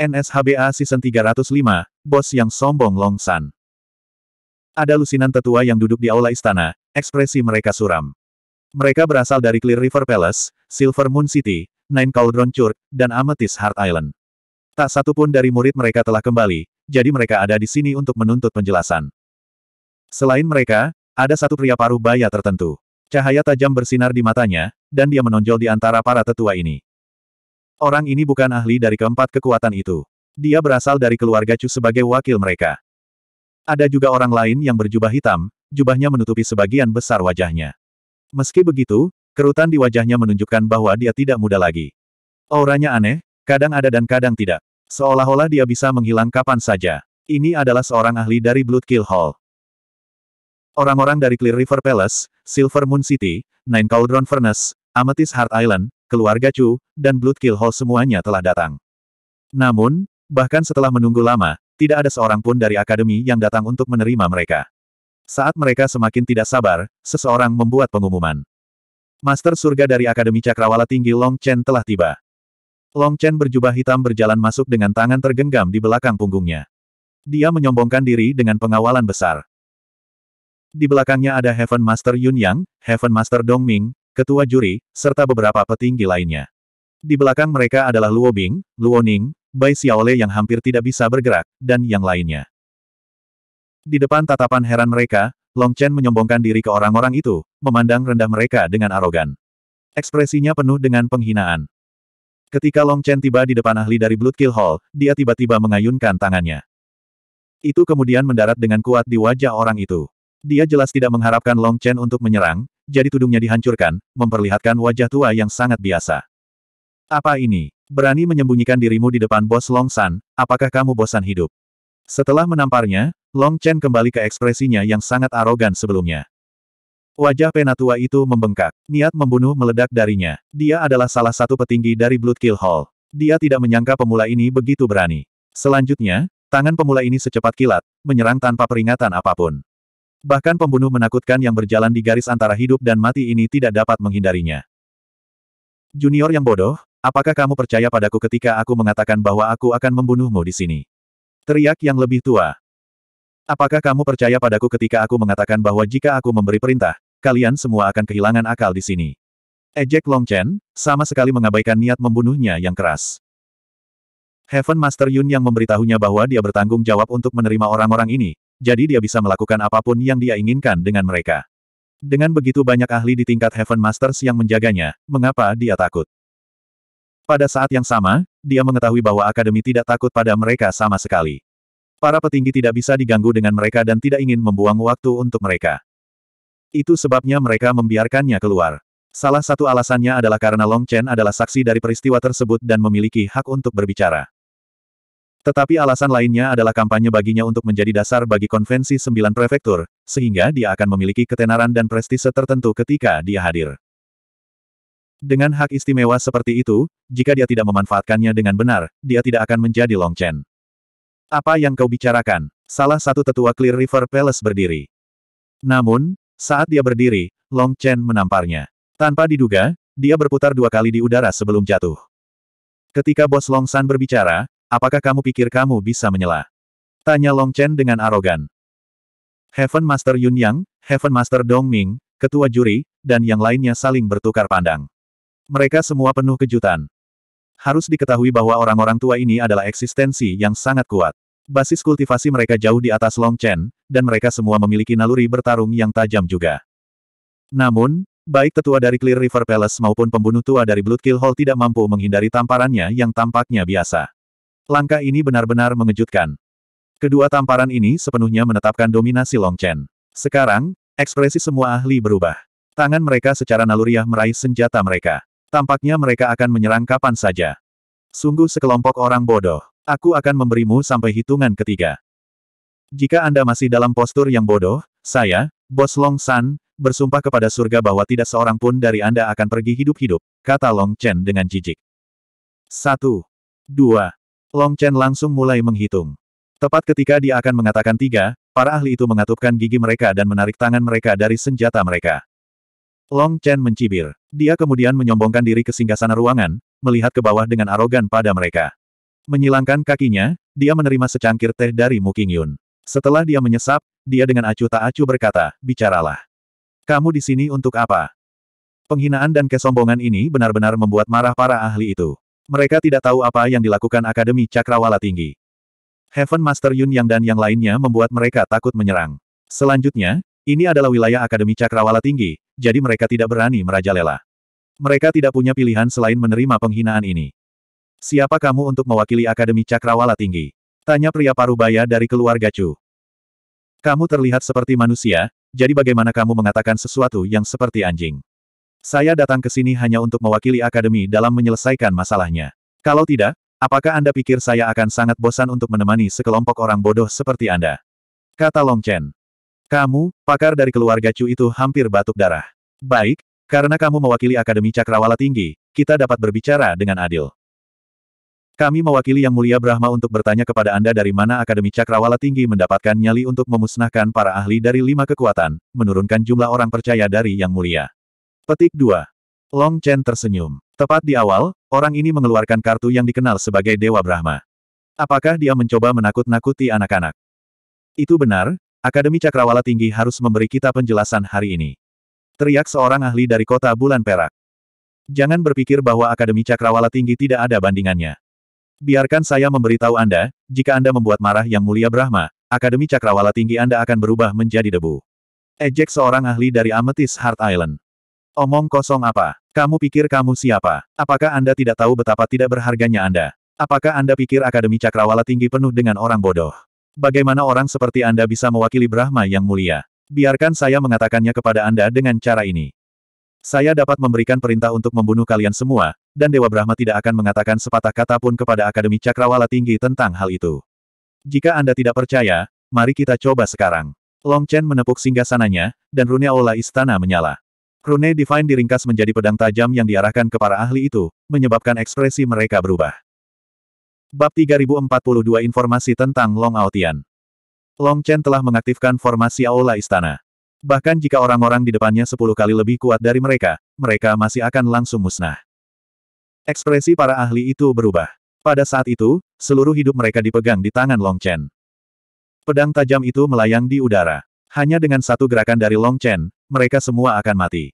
NSHBA Season 305, Bos yang Sombong Long San. Ada lusinan tetua yang duduk di aula istana, ekspresi mereka suram. Mereka berasal dari Clear River Palace, Silver Moon City, Nine Cauldron Church, dan Amethyst Heart Island. Tak satu pun dari murid mereka telah kembali, jadi mereka ada di sini untuk menuntut penjelasan. Selain mereka, ada satu pria paruh baya tertentu. Cahaya tajam bersinar di matanya, dan dia menonjol di antara para tetua ini. Orang ini bukan ahli dari keempat kekuatan itu. Dia berasal dari keluarga Chu sebagai wakil mereka. Ada juga orang lain yang berjubah hitam, jubahnya menutupi sebagian besar wajahnya. Meski begitu, kerutan di wajahnya menunjukkan bahwa dia tidak muda lagi. Auranya aneh, kadang ada dan kadang tidak. Seolah-olah dia bisa menghilang kapan saja. Ini adalah seorang ahli dari Blood Kill Hall. Orang-orang dari Clear River Palace, Silver Moon City, Nine Cauldron Furnace, Amethyst Heart Island, keluarga Chu, dan blood kill Hall semuanya telah datang. Namun, bahkan setelah menunggu lama, tidak ada seorang pun dari akademi yang datang untuk menerima mereka. Saat mereka semakin tidak sabar, seseorang membuat pengumuman. Master surga dari Akademi Cakrawala Tinggi Long Chen telah tiba. Long Chen berjubah hitam berjalan masuk dengan tangan tergenggam di belakang punggungnya. Dia menyombongkan diri dengan pengawalan besar. Di belakangnya ada Heaven Master Yun Yang, Heaven Master Dong Ming, ketua juri, serta beberapa petinggi lainnya. Di belakang mereka adalah Luo Bing, Luo Ning, Bai Xiaole yang hampir tidak bisa bergerak, dan yang lainnya. Di depan tatapan heran mereka, Long Chen menyombongkan diri ke orang-orang itu, memandang rendah mereka dengan arogan. Ekspresinya penuh dengan penghinaan. Ketika Long Chen tiba di depan ahli dari Blood Kill Hall, dia tiba-tiba mengayunkan tangannya. Itu kemudian mendarat dengan kuat di wajah orang itu. Dia jelas tidak mengharapkan Long Chen untuk menyerang, jadi tudungnya dihancurkan, memperlihatkan wajah tua yang sangat biasa. Apa ini? Berani menyembunyikan dirimu di depan bos Long San, apakah kamu bosan hidup? Setelah menamparnya, Long Chen kembali ke ekspresinya yang sangat arogan sebelumnya. Wajah penatua itu membengkak. Niat membunuh meledak darinya. Dia adalah salah satu petinggi dari Blood Kill Hall. Dia tidak menyangka pemula ini begitu berani. Selanjutnya, tangan pemula ini secepat kilat, menyerang tanpa peringatan apapun. Bahkan pembunuh menakutkan yang berjalan di garis antara hidup dan mati ini tidak dapat menghindarinya. Junior yang bodoh, apakah kamu percaya padaku ketika aku mengatakan bahwa aku akan membunuhmu di sini? Teriak yang lebih tua. Apakah kamu percaya padaku ketika aku mengatakan bahwa jika aku memberi perintah, kalian semua akan kehilangan akal di sini? Ejek Long Chen sama sekali mengabaikan niat membunuhnya yang keras. Heaven Master Yun yang memberitahunya bahwa dia bertanggung jawab untuk menerima orang-orang ini, jadi dia bisa melakukan apapun yang dia inginkan dengan mereka. Dengan begitu banyak ahli di tingkat Heaven Masters yang menjaganya, mengapa dia takut? Pada saat yang sama, dia mengetahui bahwa Akademi tidak takut pada mereka sama sekali. Para petinggi tidak bisa diganggu dengan mereka dan tidak ingin membuang waktu untuk mereka. Itu sebabnya mereka membiarkannya keluar. Salah satu alasannya adalah karena Long Chen adalah saksi dari peristiwa tersebut dan memiliki hak untuk berbicara. Tetapi alasan lainnya adalah kampanye baginya untuk menjadi dasar bagi konvensi sembilan prefektur, sehingga dia akan memiliki ketenaran dan prestise tertentu ketika dia hadir. Dengan hak istimewa seperti itu, jika dia tidak memanfaatkannya dengan benar, dia tidak akan menjadi Long Chen. Apa yang kau bicarakan? Salah satu tetua Clear River Palace berdiri. Namun, saat dia berdiri, Long Chen menamparnya. Tanpa diduga, dia berputar dua kali di udara sebelum jatuh. Ketika bos Long San berbicara, Apakah kamu pikir kamu bisa menyela? Tanya Long Chen dengan arogan. Heaven Master Yun Yang, Heaven Master Dong Ming, ketua juri, dan yang lainnya saling bertukar pandang. Mereka semua penuh kejutan. Harus diketahui bahwa orang-orang tua ini adalah eksistensi yang sangat kuat. Basis kultivasi mereka jauh di atas Long Chen, dan mereka semua memiliki naluri bertarung yang tajam juga. Namun, baik tetua dari Clear River Palace maupun pembunuh tua dari Blood Kill Hall tidak mampu menghindari tamparannya yang tampaknya biasa. Langkah ini benar-benar mengejutkan. Kedua tamparan ini sepenuhnya menetapkan dominasi Long Chen. Sekarang, ekspresi semua ahli berubah. Tangan mereka secara naluriah meraih senjata mereka. Tampaknya mereka akan menyerang kapan saja. Sungguh sekelompok orang bodoh. Aku akan memberimu sampai hitungan ketiga. Jika Anda masih dalam postur yang bodoh, saya, Bos Long San, bersumpah kepada surga bahwa tidak seorang pun dari Anda akan pergi hidup-hidup, kata Long Chen dengan jijik. Satu. Dua. Long Chen langsung mulai menghitung. Tepat ketika dia akan mengatakan tiga, para ahli itu mengatupkan gigi mereka dan menarik tangan mereka dari senjata mereka. Long Chen mencibir. Dia kemudian menyombongkan diri ke singgasana ruangan, melihat ke bawah dengan arogan pada mereka. Menyilangkan kakinya, dia menerima secangkir teh dari Mu Yun. Setelah dia menyesap, dia dengan acuh tak acuh berkata, bicaralah. Kamu di sini untuk apa? Penghinaan dan kesombongan ini benar-benar membuat marah para ahli itu. Mereka tidak tahu apa yang dilakukan Akademi Cakrawala Tinggi. Heaven Master Yun Yang dan yang lainnya membuat mereka takut menyerang. Selanjutnya, ini adalah wilayah Akademi Cakrawala Tinggi, jadi mereka tidak berani merajalela. Mereka tidak punya pilihan selain menerima penghinaan ini. Siapa kamu untuk mewakili Akademi Cakrawala Tinggi? Tanya pria parubaya dari keluarga Chu. Kamu terlihat seperti manusia, jadi bagaimana kamu mengatakan sesuatu yang seperti anjing? Saya datang ke sini hanya untuk mewakili akademi dalam menyelesaikan masalahnya. Kalau tidak, apakah Anda pikir saya akan sangat bosan untuk menemani sekelompok orang bodoh seperti Anda? Kata Long Chen. Kamu, pakar dari keluarga Chu itu hampir batuk darah. Baik, karena kamu mewakili Akademi Cakrawala Tinggi, kita dapat berbicara dengan adil. Kami mewakili Yang Mulia Brahma untuk bertanya kepada Anda dari mana Akademi Cakrawala Tinggi mendapatkan nyali untuk memusnahkan para ahli dari lima kekuatan, menurunkan jumlah orang percaya dari Yang Mulia. Petik 2. Long Chen tersenyum. Tepat di awal, orang ini mengeluarkan kartu yang dikenal sebagai Dewa Brahma. Apakah dia mencoba menakut-nakuti anak-anak? Itu benar, Akademi Cakrawala Tinggi harus memberi kita penjelasan hari ini. Teriak seorang ahli dari kota Bulan Perak. Jangan berpikir bahwa Akademi Cakrawala Tinggi tidak ada bandingannya. Biarkan saya memberitahu Anda, jika Anda membuat marah Yang Mulia Brahma, Akademi Cakrawala Tinggi Anda akan berubah menjadi debu. Ejek seorang ahli dari Amethyst Heart Island. Omong kosong apa? Kamu pikir kamu siapa? Apakah Anda tidak tahu betapa tidak berharganya Anda? Apakah Anda pikir Akademi Cakrawala tinggi penuh dengan orang bodoh? Bagaimana orang seperti Anda bisa mewakili Brahma yang mulia? Biarkan saya mengatakannya kepada Anda dengan cara ini. Saya dapat memberikan perintah untuk membunuh kalian semua, dan Dewa Brahma tidak akan mengatakan sepatah kata pun kepada Akademi Cakrawala tinggi tentang hal itu. Jika Anda tidak percaya, mari kita coba sekarang. Long Chen menepuk singgasananya, dan rune ola istana menyala. Rune Divine diringkas menjadi pedang tajam yang diarahkan ke para ahli itu, menyebabkan ekspresi mereka berubah. Bab 3042 Informasi tentang Long Aotian Long Chen telah mengaktifkan formasi Aula Istana. Bahkan jika orang-orang di depannya sepuluh kali lebih kuat dari mereka, mereka masih akan langsung musnah. Ekspresi para ahli itu berubah. Pada saat itu, seluruh hidup mereka dipegang di tangan Long Chen. Pedang tajam itu melayang di udara. Hanya dengan satu gerakan dari Long Chen, mereka semua akan mati.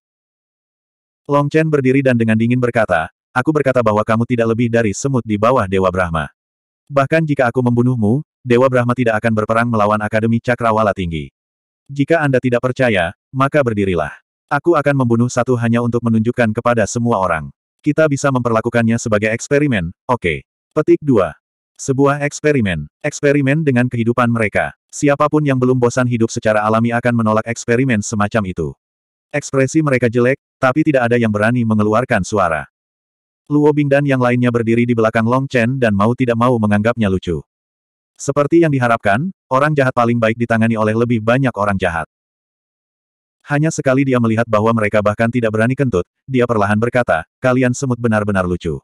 Long Chen berdiri dan dengan dingin berkata, Aku berkata bahwa kamu tidak lebih dari semut di bawah Dewa Brahma. Bahkan jika aku membunuhmu, Dewa Brahma tidak akan berperang melawan Akademi Cakrawala Tinggi. Jika Anda tidak percaya, maka berdirilah. Aku akan membunuh satu hanya untuk menunjukkan kepada semua orang. Kita bisa memperlakukannya sebagai eksperimen, oke. Okay. Petik 2. Sebuah eksperimen. Eksperimen dengan kehidupan mereka. Siapapun yang belum bosan hidup secara alami akan menolak eksperimen semacam itu. Ekspresi mereka jelek, tapi tidak ada yang berani mengeluarkan suara. Luo Bing dan yang lainnya berdiri di belakang Long Chen dan mau tidak mau menganggapnya lucu. Seperti yang diharapkan, orang jahat paling baik ditangani oleh lebih banyak orang jahat. Hanya sekali dia melihat bahwa mereka bahkan tidak berani kentut, dia perlahan berkata, kalian semut benar-benar lucu.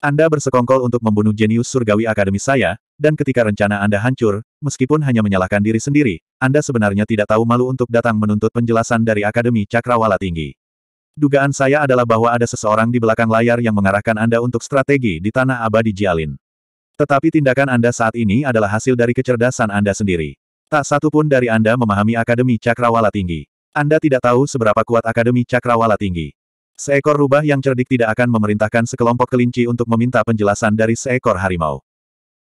Anda bersekongkol untuk membunuh jenius surgawi Akademi saya, dan ketika rencana Anda hancur, Meskipun hanya menyalahkan diri sendiri, Anda sebenarnya tidak tahu malu untuk datang menuntut penjelasan dari Akademi Cakrawala Tinggi. Dugaan saya adalah bahwa ada seseorang di belakang layar yang mengarahkan Anda untuk strategi di Tanah Abadi Jialin. Tetapi tindakan Anda saat ini adalah hasil dari kecerdasan Anda sendiri. Tak satu pun dari Anda memahami Akademi Cakrawala Tinggi. Anda tidak tahu seberapa kuat Akademi Cakrawala Tinggi. Seekor rubah yang cerdik tidak akan memerintahkan sekelompok kelinci untuk meminta penjelasan dari seekor harimau.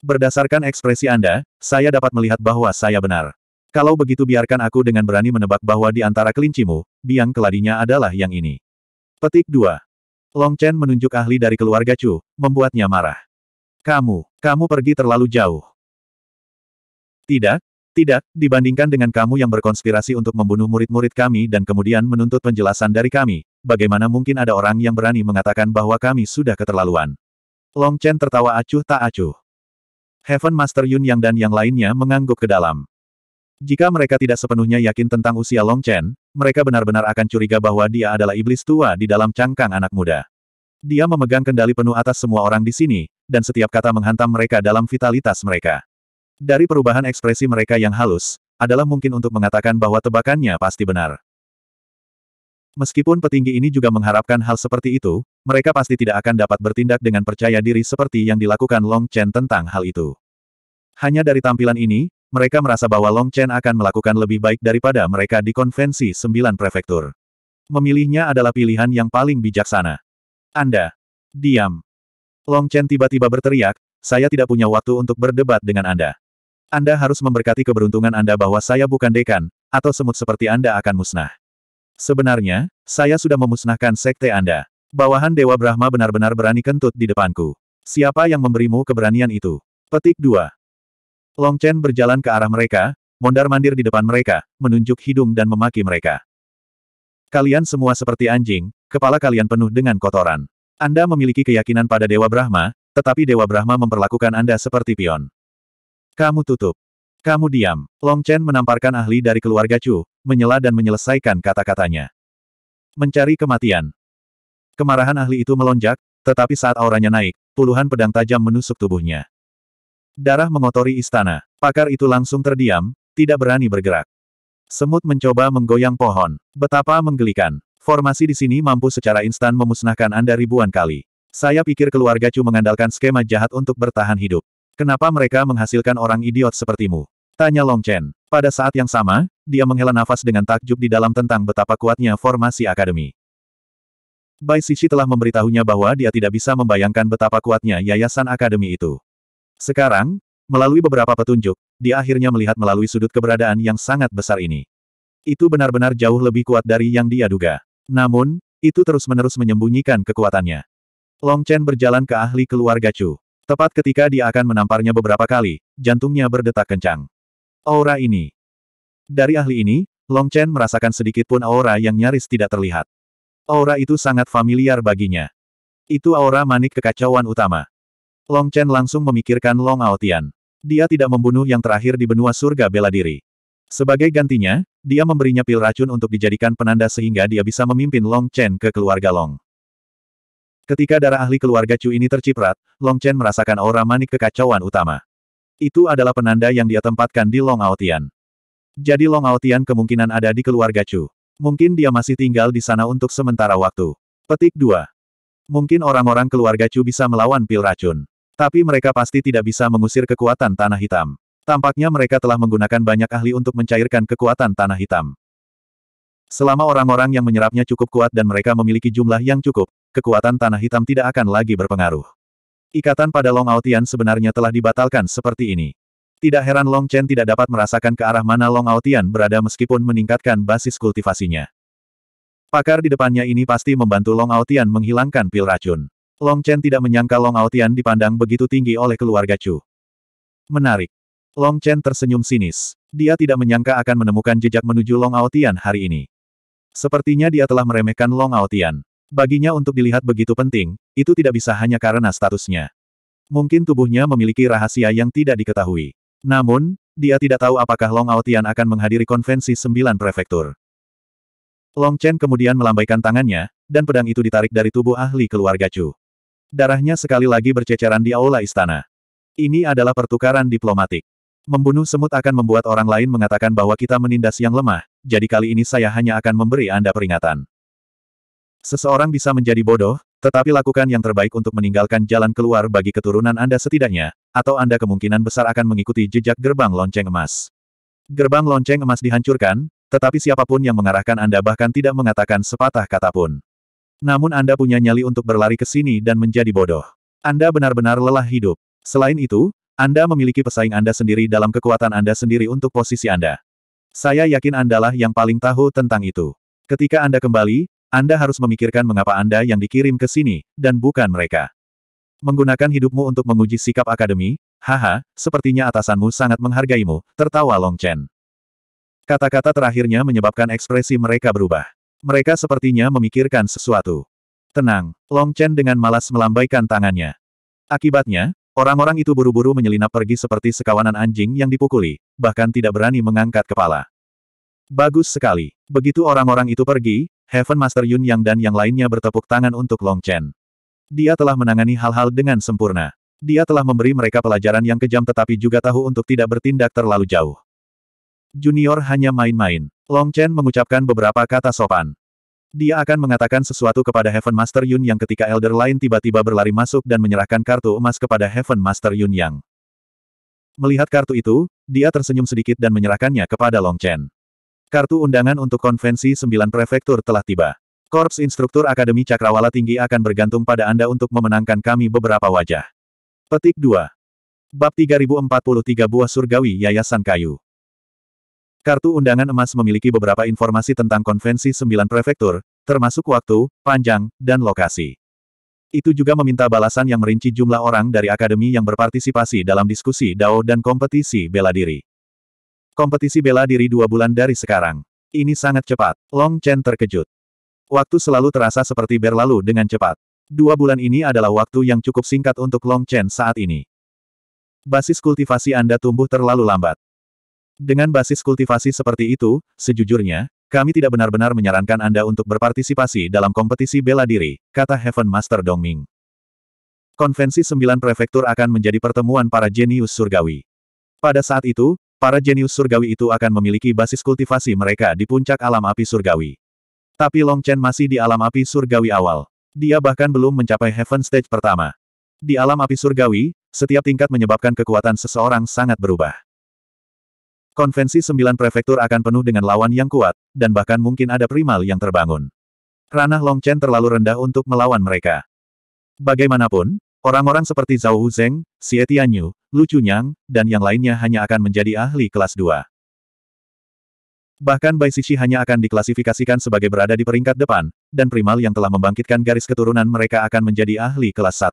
Berdasarkan ekspresi Anda, saya dapat melihat bahwa saya benar. Kalau begitu biarkan aku dengan berani menebak bahwa di antara kelincimu, biang keladinya adalah yang ini. Petik 2. Long Chen menunjuk ahli dari keluarga Chu, membuatnya marah. Kamu, kamu pergi terlalu jauh. Tidak, tidak, dibandingkan dengan kamu yang berkonspirasi untuk membunuh murid-murid kami dan kemudian menuntut penjelasan dari kami, bagaimana mungkin ada orang yang berani mengatakan bahwa kami sudah keterlaluan. Long Chen tertawa acuh tak acuh. Heaven Master Yun Yang dan yang lainnya mengangguk ke dalam. Jika mereka tidak sepenuhnya yakin tentang usia Long Chen, mereka benar-benar akan curiga bahwa dia adalah iblis tua di dalam cangkang anak muda. Dia memegang kendali penuh atas semua orang di sini, dan setiap kata menghantam mereka dalam vitalitas mereka. Dari perubahan ekspresi mereka yang halus, adalah mungkin untuk mengatakan bahwa tebakannya pasti benar. Meskipun petinggi ini juga mengharapkan hal seperti itu, mereka pasti tidak akan dapat bertindak dengan percaya diri seperti yang dilakukan Long Chen tentang hal itu. Hanya dari tampilan ini, mereka merasa bahwa Long Chen akan melakukan lebih baik daripada mereka di konvensi sembilan prefektur. Memilihnya adalah pilihan yang paling bijaksana. Anda. Diam. Long Chen tiba-tiba berteriak, saya tidak punya waktu untuk berdebat dengan Anda. Anda harus memberkati keberuntungan Anda bahwa saya bukan dekan, atau semut seperti Anda akan musnah. Sebenarnya, saya sudah memusnahkan sekte Anda. Bawahan Dewa Brahma benar-benar berani kentut di depanku. Siapa yang memberimu keberanian itu? Petik 2. Long Chen berjalan ke arah mereka, mondar-mandir di depan mereka, menunjuk hidung dan memaki mereka. Kalian semua seperti anjing, kepala kalian penuh dengan kotoran. Anda memiliki keyakinan pada Dewa Brahma, tetapi Dewa Brahma memperlakukan Anda seperti pion. Kamu tutup. Kamu diam. Long Chen menamparkan ahli dari keluarga Chu, menyela dan menyelesaikan kata-katanya. Mencari kematian. Kemarahan ahli itu melonjak, tetapi saat auranya naik, puluhan pedang tajam menusuk tubuhnya. Darah mengotori istana. Pakar itu langsung terdiam, tidak berani bergerak. Semut mencoba menggoyang pohon. Betapa menggelikan. Formasi di sini mampu secara instan memusnahkan Anda ribuan kali. Saya pikir keluarga Chu mengandalkan skema jahat untuk bertahan hidup. Kenapa mereka menghasilkan orang idiot sepertimu? Tanya Long Chen. Pada saat yang sama, dia menghela nafas dengan takjub di dalam tentang betapa kuatnya formasi akademi. Bai Sisi telah memberitahunya bahwa dia tidak bisa membayangkan betapa kuatnya yayasan akademi itu. Sekarang, melalui beberapa petunjuk, dia akhirnya melihat melalui sudut keberadaan yang sangat besar ini. Itu benar-benar jauh lebih kuat dari yang dia duga. Namun, itu terus-menerus menyembunyikan kekuatannya. Long Chen berjalan ke ahli keluarga Chu. Tepat ketika dia akan menamparnya beberapa kali, jantungnya berdetak kencang. Aura ini. Dari ahli ini, Long Chen merasakan sedikit pun aura yang nyaris tidak terlihat. Aura itu sangat familiar baginya. Itu aura manik kekacauan utama. Long Chen langsung memikirkan Long Aotian. Dia tidak membunuh yang terakhir di benua surga bela diri. Sebagai gantinya, dia memberinya pil racun untuk dijadikan penanda sehingga dia bisa memimpin Long Chen ke keluarga Long. Ketika darah ahli keluarga Chu ini terciprat, Long Chen merasakan aura manik kekacauan utama. Itu adalah penanda yang dia tempatkan di Long Aotian. Jadi Long Aotian kemungkinan ada di keluarga Chu. Mungkin dia masih tinggal di sana untuk sementara waktu. Petik 2. Mungkin orang-orang keluarga Chu bisa melawan pil racun. Tapi mereka pasti tidak bisa mengusir kekuatan tanah hitam. Tampaknya mereka telah menggunakan banyak ahli untuk mencairkan kekuatan tanah hitam. Selama orang-orang yang menyerapnya cukup kuat dan mereka memiliki jumlah yang cukup, kekuatan tanah hitam tidak akan lagi berpengaruh. Ikatan pada Long Aotian sebenarnya telah dibatalkan seperti ini. Tidak heran Long Chen tidak dapat merasakan ke arah mana Long Aotian berada meskipun meningkatkan basis kultivasinya. Pakar di depannya ini pasti membantu Long Aotian menghilangkan pil racun. Long Chen tidak menyangka Long Aotian dipandang begitu tinggi oleh keluarga Chu. Menarik. Long Chen tersenyum sinis. Dia tidak menyangka akan menemukan jejak menuju Long Aotian hari ini. Sepertinya dia telah meremehkan Long Aotian. Baginya untuk dilihat begitu penting, itu tidak bisa hanya karena statusnya. Mungkin tubuhnya memiliki rahasia yang tidak diketahui. Namun, dia tidak tahu apakah Long Aotian akan menghadiri konvensi sembilan prefektur. Long Chen kemudian melambaikan tangannya, dan pedang itu ditarik dari tubuh ahli keluarga Chu. Darahnya sekali lagi berceceran di aula istana. Ini adalah pertukaran diplomatik. Membunuh semut akan membuat orang lain mengatakan bahwa kita menindas yang lemah, jadi kali ini saya hanya akan memberi Anda peringatan. Seseorang bisa menjadi bodoh, tetapi lakukan yang terbaik untuk meninggalkan jalan keluar bagi keturunan Anda setidaknya, atau Anda kemungkinan besar akan mengikuti jejak gerbang lonceng emas. Gerbang lonceng emas dihancurkan, tetapi siapapun yang mengarahkan Anda bahkan tidak mengatakan sepatah kata pun. Namun Anda punya nyali untuk berlari ke sini dan menjadi bodoh. Anda benar-benar lelah hidup. Selain itu, Anda memiliki pesaing Anda sendiri dalam kekuatan Anda sendiri untuk posisi Anda. Saya yakin Andalah yang paling tahu tentang itu. Ketika Anda kembali, anda harus memikirkan mengapa Anda yang dikirim ke sini, dan bukan mereka. Menggunakan hidupmu untuk menguji sikap akademi, haha, sepertinya atasanmu sangat menghargaimu, tertawa Long Chen. Kata-kata terakhirnya menyebabkan ekspresi mereka berubah. Mereka sepertinya memikirkan sesuatu. Tenang, Long Chen dengan malas melambaikan tangannya. Akibatnya, Orang-orang itu buru-buru menyelinap pergi seperti sekawanan anjing yang dipukuli, bahkan tidak berani mengangkat kepala. Bagus sekali. Begitu orang-orang itu pergi, Heaven Master Yun Yang dan yang lainnya bertepuk tangan untuk Long Chen. Dia telah menangani hal-hal dengan sempurna. Dia telah memberi mereka pelajaran yang kejam tetapi juga tahu untuk tidak bertindak terlalu jauh. Junior hanya main-main. Long Chen mengucapkan beberapa kata sopan. Dia akan mengatakan sesuatu kepada Heaven Master Yun Yang ketika Elder lain tiba-tiba berlari masuk dan menyerahkan kartu emas kepada Heaven Master Yun Yang. Melihat kartu itu, dia tersenyum sedikit dan menyerahkannya kepada Long Chen. Kartu undangan untuk konvensi sembilan prefektur telah tiba. Korps Instruktur Akademi Cakrawala Tinggi akan bergantung pada Anda untuk memenangkan kami beberapa wajah. Petik 2. Bab 3043 Buah Surgawi Yayasan Kayu. Kartu undangan emas memiliki beberapa informasi tentang konvensi sembilan prefektur, termasuk waktu, panjang, dan lokasi. Itu juga meminta balasan yang merinci jumlah orang dari akademi yang berpartisipasi dalam diskusi DAO dan kompetisi bela diri. Kompetisi bela diri dua bulan dari sekarang. Ini sangat cepat. Long Chen terkejut. Waktu selalu terasa seperti berlalu dengan cepat. Dua bulan ini adalah waktu yang cukup singkat untuk Long Chen saat ini. Basis kultivasi Anda tumbuh terlalu lambat. Dengan basis kultivasi seperti itu, sejujurnya, kami tidak benar-benar menyarankan Anda untuk berpartisipasi dalam kompetisi bela diri, kata Heaven Master Dongming. Konvensi sembilan prefektur akan menjadi pertemuan para jenius surgawi. Pada saat itu, para jenius surgawi itu akan memiliki basis kultivasi mereka di puncak alam api surgawi. Tapi Long Chen masih di alam api surgawi awal. Dia bahkan belum mencapai Heaven Stage pertama. Di alam api surgawi, setiap tingkat menyebabkan kekuatan seseorang sangat berubah. Konvensi sembilan prefektur akan penuh dengan lawan yang kuat, dan bahkan mungkin ada primal yang terbangun. Ranah Long Chen terlalu rendah untuk melawan mereka. Bagaimanapun, Orang-orang seperti Zhao Zeng, Xie Tianyu, Lu Chunyang, dan yang lainnya hanya akan menjadi ahli kelas 2. Bahkan Bai Sisi hanya akan diklasifikasikan sebagai berada di peringkat depan, dan primal yang telah membangkitkan garis keturunan mereka akan menjadi ahli kelas 1.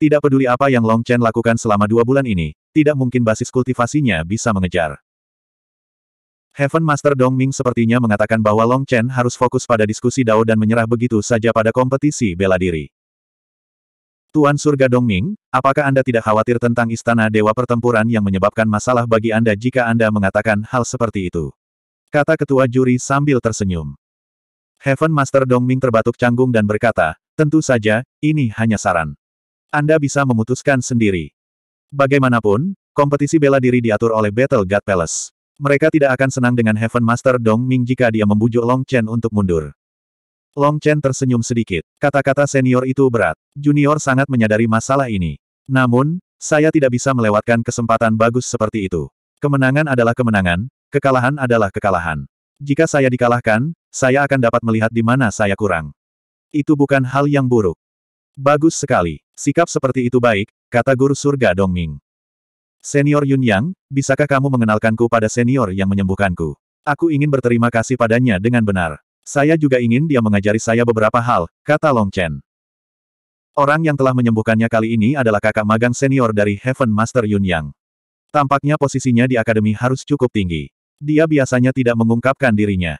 Tidak peduli apa yang Long Chen lakukan selama dua bulan ini, tidak mungkin basis kultivasinya bisa mengejar. Heaven Master Dong Ming sepertinya mengatakan bahwa Long Chen harus fokus pada diskusi Dao dan menyerah begitu saja pada kompetisi bela diri. Tuan Surga Dongming, apakah Anda tidak khawatir tentang Istana Dewa Pertempuran yang menyebabkan masalah bagi Anda jika Anda mengatakan hal seperti itu? Kata ketua juri sambil tersenyum. Heaven Master Dongming terbatuk canggung dan berkata, tentu saja, ini hanya saran. Anda bisa memutuskan sendiri. Bagaimanapun, kompetisi bela diri diatur oleh Battle God Palace. Mereka tidak akan senang dengan Heaven Master Dongming jika dia membujuk Long Chen untuk mundur. Long Chen tersenyum sedikit. Kata-kata senior itu berat. Junior sangat menyadari masalah ini. Namun, saya tidak bisa melewatkan kesempatan bagus seperti itu. Kemenangan adalah kemenangan, kekalahan adalah kekalahan. Jika saya dikalahkan, saya akan dapat melihat di mana saya kurang. Itu bukan hal yang buruk. Bagus sekali. Sikap seperti itu baik, kata guru surga Dong Ming. Senior Yun Yang, bisakah kamu mengenalkanku pada senior yang menyembuhkanku? Aku ingin berterima kasih padanya dengan benar. Saya juga ingin dia mengajari saya beberapa hal, kata Long Chen. Orang yang telah menyembuhkannya kali ini adalah kakak magang senior dari Heaven Master Yun Yang. Tampaknya posisinya di akademi harus cukup tinggi. Dia biasanya tidak mengungkapkan dirinya.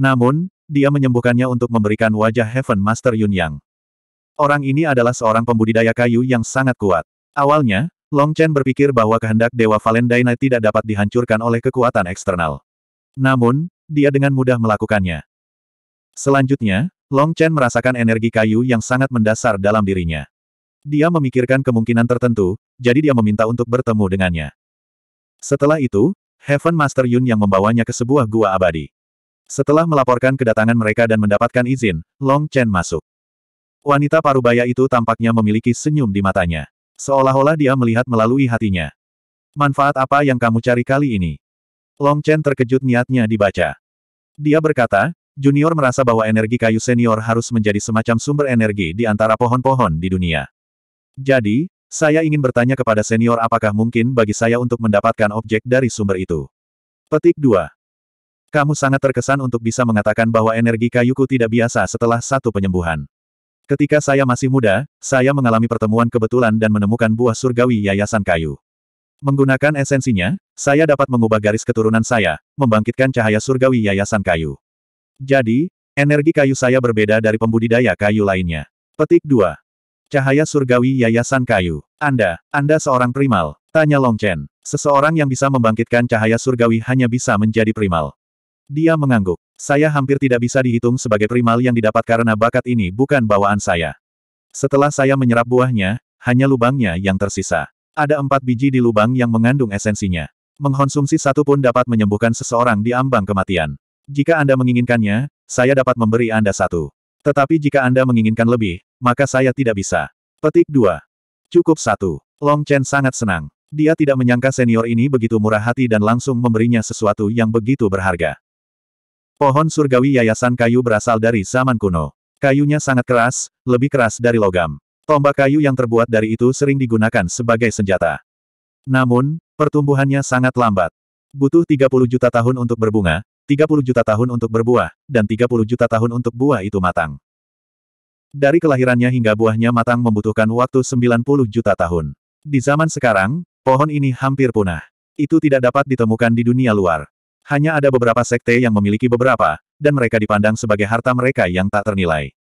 Namun, dia menyembuhkannya untuk memberikan wajah Heaven Master Yun Yang. Orang ini adalah seorang pembudidaya kayu yang sangat kuat. Awalnya, Long Chen berpikir bahwa kehendak Dewa Valendaina tidak dapat dihancurkan oleh kekuatan eksternal. Namun, dia dengan mudah melakukannya. Selanjutnya, Long Chen merasakan energi kayu yang sangat mendasar dalam dirinya. Dia memikirkan kemungkinan tertentu, jadi dia meminta untuk bertemu dengannya. Setelah itu, Heaven Master Yun yang membawanya ke sebuah gua abadi. Setelah melaporkan kedatangan mereka dan mendapatkan izin, Long Chen masuk. Wanita parubaya itu tampaknya memiliki senyum di matanya. Seolah-olah dia melihat melalui hatinya. Manfaat apa yang kamu cari kali ini? Long Chen terkejut niatnya dibaca. Dia berkata, Junior merasa bahwa energi kayu senior harus menjadi semacam sumber energi di antara pohon-pohon di dunia. Jadi, saya ingin bertanya kepada senior apakah mungkin bagi saya untuk mendapatkan objek dari sumber itu. Petik 2. Kamu sangat terkesan untuk bisa mengatakan bahwa energi kayuku tidak biasa setelah satu penyembuhan. Ketika saya masih muda, saya mengalami pertemuan kebetulan dan menemukan buah surgawi yayasan kayu. Menggunakan esensinya, saya dapat mengubah garis keturunan saya, membangkitkan cahaya surgawi yayasan kayu. Jadi, energi kayu saya berbeda dari pembudidaya kayu lainnya. Petik 2. Cahaya surgawi yayasan kayu. Anda, Anda seorang primal. Tanya Long Chen. Seseorang yang bisa membangkitkan cahaya surgawi hanya bisa menjadi primal. Dia mengangguk. Saya hampir tidak bisa dihitung sebagai primal yang didapat karena bakat ini bukan bawaan saya. Setelah saya menyerap buahnya, hanya lubangnya yang tersisa. Ada empat biji di lubang yang mengandung esensinya. Mengonsumsi satu pun dapat menyembuhkan seseorang di ambang kematian. Jika Anda menginginkannya, saya dapat memberi Anda satu. Tetapi jika Anda menginginkan lebih, maka saya tidak bisa. Petik 2. Cukup satu. Long Chen sangat senang. Dia tidak menyangka senior ini begitu murah hati dan langsung memberinya sesuatu yang begitu berharga. Pohon surgawi yayasan kayu berasal dari zaman kuno. Kayunya sangat keras, lebih keras dari logam. Tombak kayu yang terbuat dari itu sering digunakan sebagai senjata. Namun, pertumbuhannya sangat lambat. Butuh 30 juta tahun untuk berbunga, 30 juta tahun untuk berbuah, dan 30 juta tahun untuk buah itu matang. Dari kelahirannya hingga buahnya matang membutuhkan waktu 90 juta tahun. Di zaman sekarang, pohon ini hampir punah. Itu tidak dapat ditemukan di dunia luar. Hanya ada beberapa sekte yang memiliki beberapa, dan mereka dipandang sebagai harta mereka yang tak ternilai.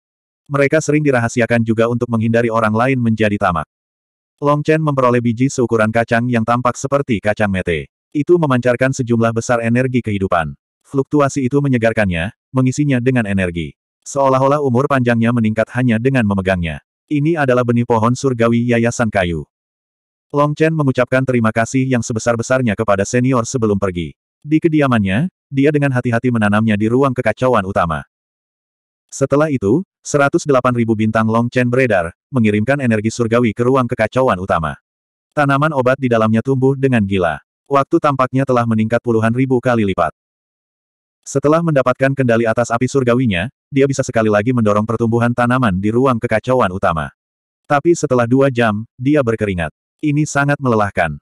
Mereka sering dirahasiakan juga untuk menghindari orang lain menjadi tamak. Long Chen memperoleh biji seukuran kacang yang tampak seperti kacang mete. Itu memancarkan sejumlah besar energi kehidupan. Fluktuasi itu menyegarkannya, mengisinya dengan energi. Seolah-olah umur panjangnya meningkat hanya dengan memegangnya. Ini adalah benih pohon surgawi yayasan kayu. Long Chen mengucapkan terima kasih yang sebesar-besarnya kepada senior sebelum pergi. Di kediamannya, dia dengan hati-hati menanamnya di ruang kekacauan utama. Setelah itu, 108.000 bintang Long Chen beredar, mengirimkan energi surgawi ke ruang kekacauan utama. Tanaman obat di dalamnya tumbuh dengan gila. Waktu tampaknya telah meningkat puluhan ribu kali lipat. Setelah mendapatkan kendali atas api surgawinya, dia bisa sekali lagi mendorong pertumbuhan tanaman di ruang kekacauan utama. Tapi setelah dua jam, dia berkeringat. Ini sangat melelahkan.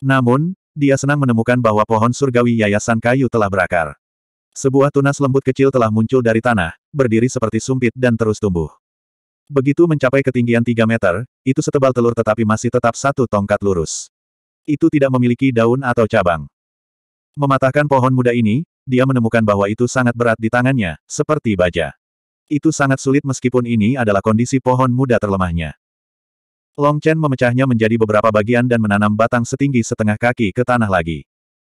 Namun, dia senang menemukan bahwa pohon surgawi yayasan kayu telah berakar. Sebuah tunas lembut kecil telah muncul dari tanah, berdiri seperti sumpit dan terus tumbuh. Begitu mencapai ketinggian 3 meter, itu setebal telur tetapi masih tetap satu tongkat lurus. Itu tidak memiliki daun atau cabang. Mematahkan pohon muda ini, dia menemukan bahwa itu sangat berat di tangannya, seperti baja. Itu sangat sulit meskipun ini adalah kondisi pohon muda terlemahnya. Long Chen memecahnya menjadi beberapa bagian dan menanam batang setinggi setengah kaki ke tanah lagi.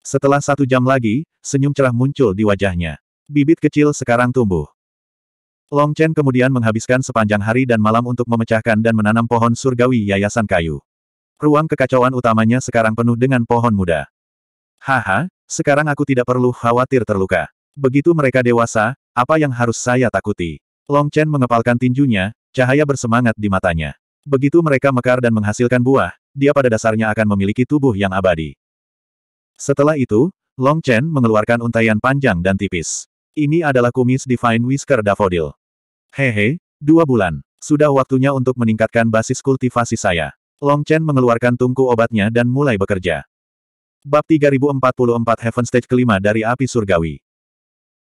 Setelah satu jam lagi, senyum cerah muncul di wajahnya. Bibit kecil sekarang tumbuh. Long Chen kemudian menghabiskan sepanjang hari dan malam untuk memecahkan dan menanam pohon surgawi yayasan kayu. Ruang kekacauan utamanya sekarang penuh dengan pohon muda. Haha, sekarang aku tidak perlu khawatir terluka. Begitu mereka dewasa, apa yang harus saya takuti? Long Chen mengepalkan tinjunya, cahaya bersemangat di matanya. Begitu mereka mekar dan menghasilkan buah, dia pada dasarnya akan memiliki tubuh yang abadi. Setelah itu, Long Chen mengeluarkan untaian panjang dan tipis. Ini adalah kumis Divine Whisker Daffodil. Hehe, dua bulan. Sudah waktunya untuk meningkatkan basis kultivasi saya. Long Chen mengeluarkan tungku obatnya dan mulai bekerja. Bab 3044 Heaven Stage kelima dari api surgawi.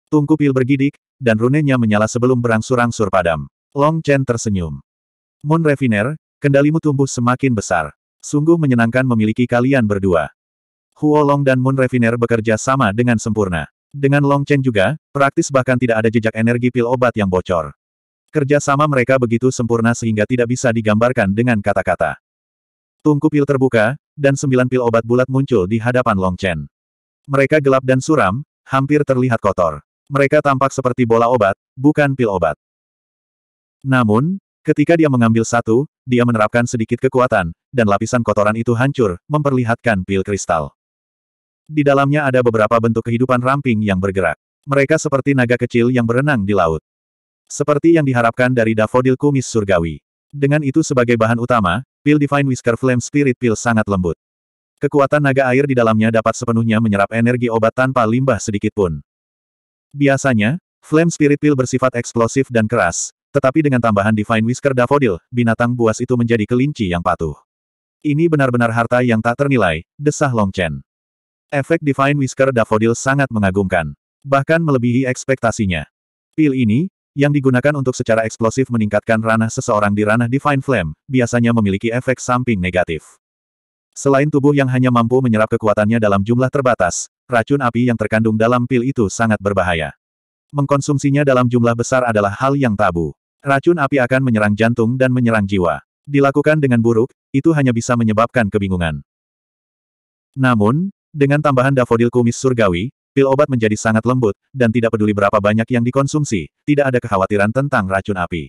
Tungku pil bergidik, dan runenya menyala sebelum berangsur-angsur padam. Long Chen tersenyum. Moon Refiner, kendalimu tumbuh semakin besar. Sungguh menyenangkan memiliki kalian berdua. Huo Long dan Moon Refiner bekerja sama dengan sempurna. Dengan Long Chen juga, praktis bahkan tidak ada jejak energi pil obat yang bocor. Kerjasama mereka begitu sempurna sehingga tidak bisa digambarkan dengan kata-kata. Tungku pil terbuka, dan sembilan pil obat bulat muncul di hadapan Long Chen. Mereka gelap dan suram, hampir terlihat kotor. Mereka tampak seperti bola obat, bukan pil obat. Namun, ketika dia mengambil satu, dia menerapkan sedikit kekuatan, dan lapisan kotoran itu hancur, memperlihatkan pil kristal. Di dalamnya ada beberapa bentuk kehidupan ramping yang bergerak. Mereka seperti naga kecil yang berenang di laut. Seperti yang diharapkan dari Daffodil Kumis Surgawi. Dengan itu sebagai bahan utama, Pil Divine Whisker Flame Spirit Pil sangat lembut. Kekuatan naga air di dalamnya dapat sepenuhnya menyerap energi obat tanpa limbah sedikit pun. Biasanya, Flame Spirit Pill bersifat eksplosif dan keras, tetapi dengan tambahan Divine Whisker Daffodil, binatang buas itu menjadi kelinci yang patuh. Ini benar-benar harta yang tak ternilai, desah Long Chen. Efek Divine Whisker Daffodil sangat mengagumkan. Bahkan melebihi ekspektasinya. Pil ini, yang digunakan untuk secara eksplosif meningkatkan ranah seseorang di ranah Divine Flame, biasanya memiliki efek samping negatif. Selain tubuh yang hanya mampu menyerap kekuatannya dalam jumlah terbatas, racun api yang terkandung dalam pil itu sangat berbahaya. Mengkonsumsinya dalam jumlah besar adalah hal yang tabu. Racun api akan menyerang jantung dan menyerang jiwa. Dilakukan dengan buruk, itu hanya bisa menyebabkan kebingungan. Namun, dengan tambahan dafodil kumis surgawi, Pil obat menjadi sangat lembut, dan tidak peduli berapa banyak yang dikonsumsi, tidak ada kekhawatiran tentang racun api.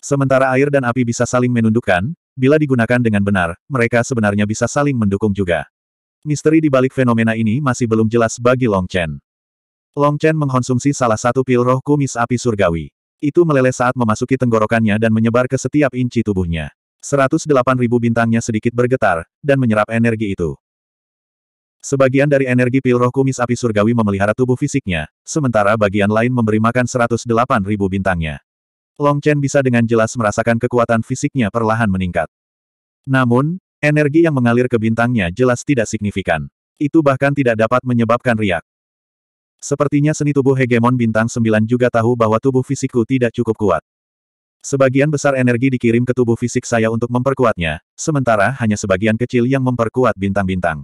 Sementara air dan api bisa saling menundukkan, bila digunakan dengan benar, mereka sebenarnya bisa saling mendukung juga. Misteri di balik fenomena ini masih belum jelas bagi Long Chen. Long Chen mengkonsumsi salah satu pil roh kumis api surgawi. Itu meleleh saat memasuki tenggorokannya dan menyebar ke setiap inci tubuhnya. 108.000 bintangnya sedikit bergetar, dan menyerap energi itu. Sebagian dari energi pil roh kumis api surgawi memelihara tubuh fisiknya, sementara bagian lain memberi makan 108 ribu bintangnya. Long Chen bisa dengan jelas merasakan kekuatan fisiknya perlahan meningkat. Namun, energi yang mengalir ke bintangnya jelas tidak signifikan. Itu bahkan tidak dapat menyebabkan riak. Sepertinya seni tubuh hegemon bintang 9 juga tahu bahwa tubuh fisikku tidak cukup kuat. Sebagian besar energi dikirim ke tubuh fisik saya untuk memperkuatnya, sementara hanya sebagian kecil yang memperkuat bintang-bintang.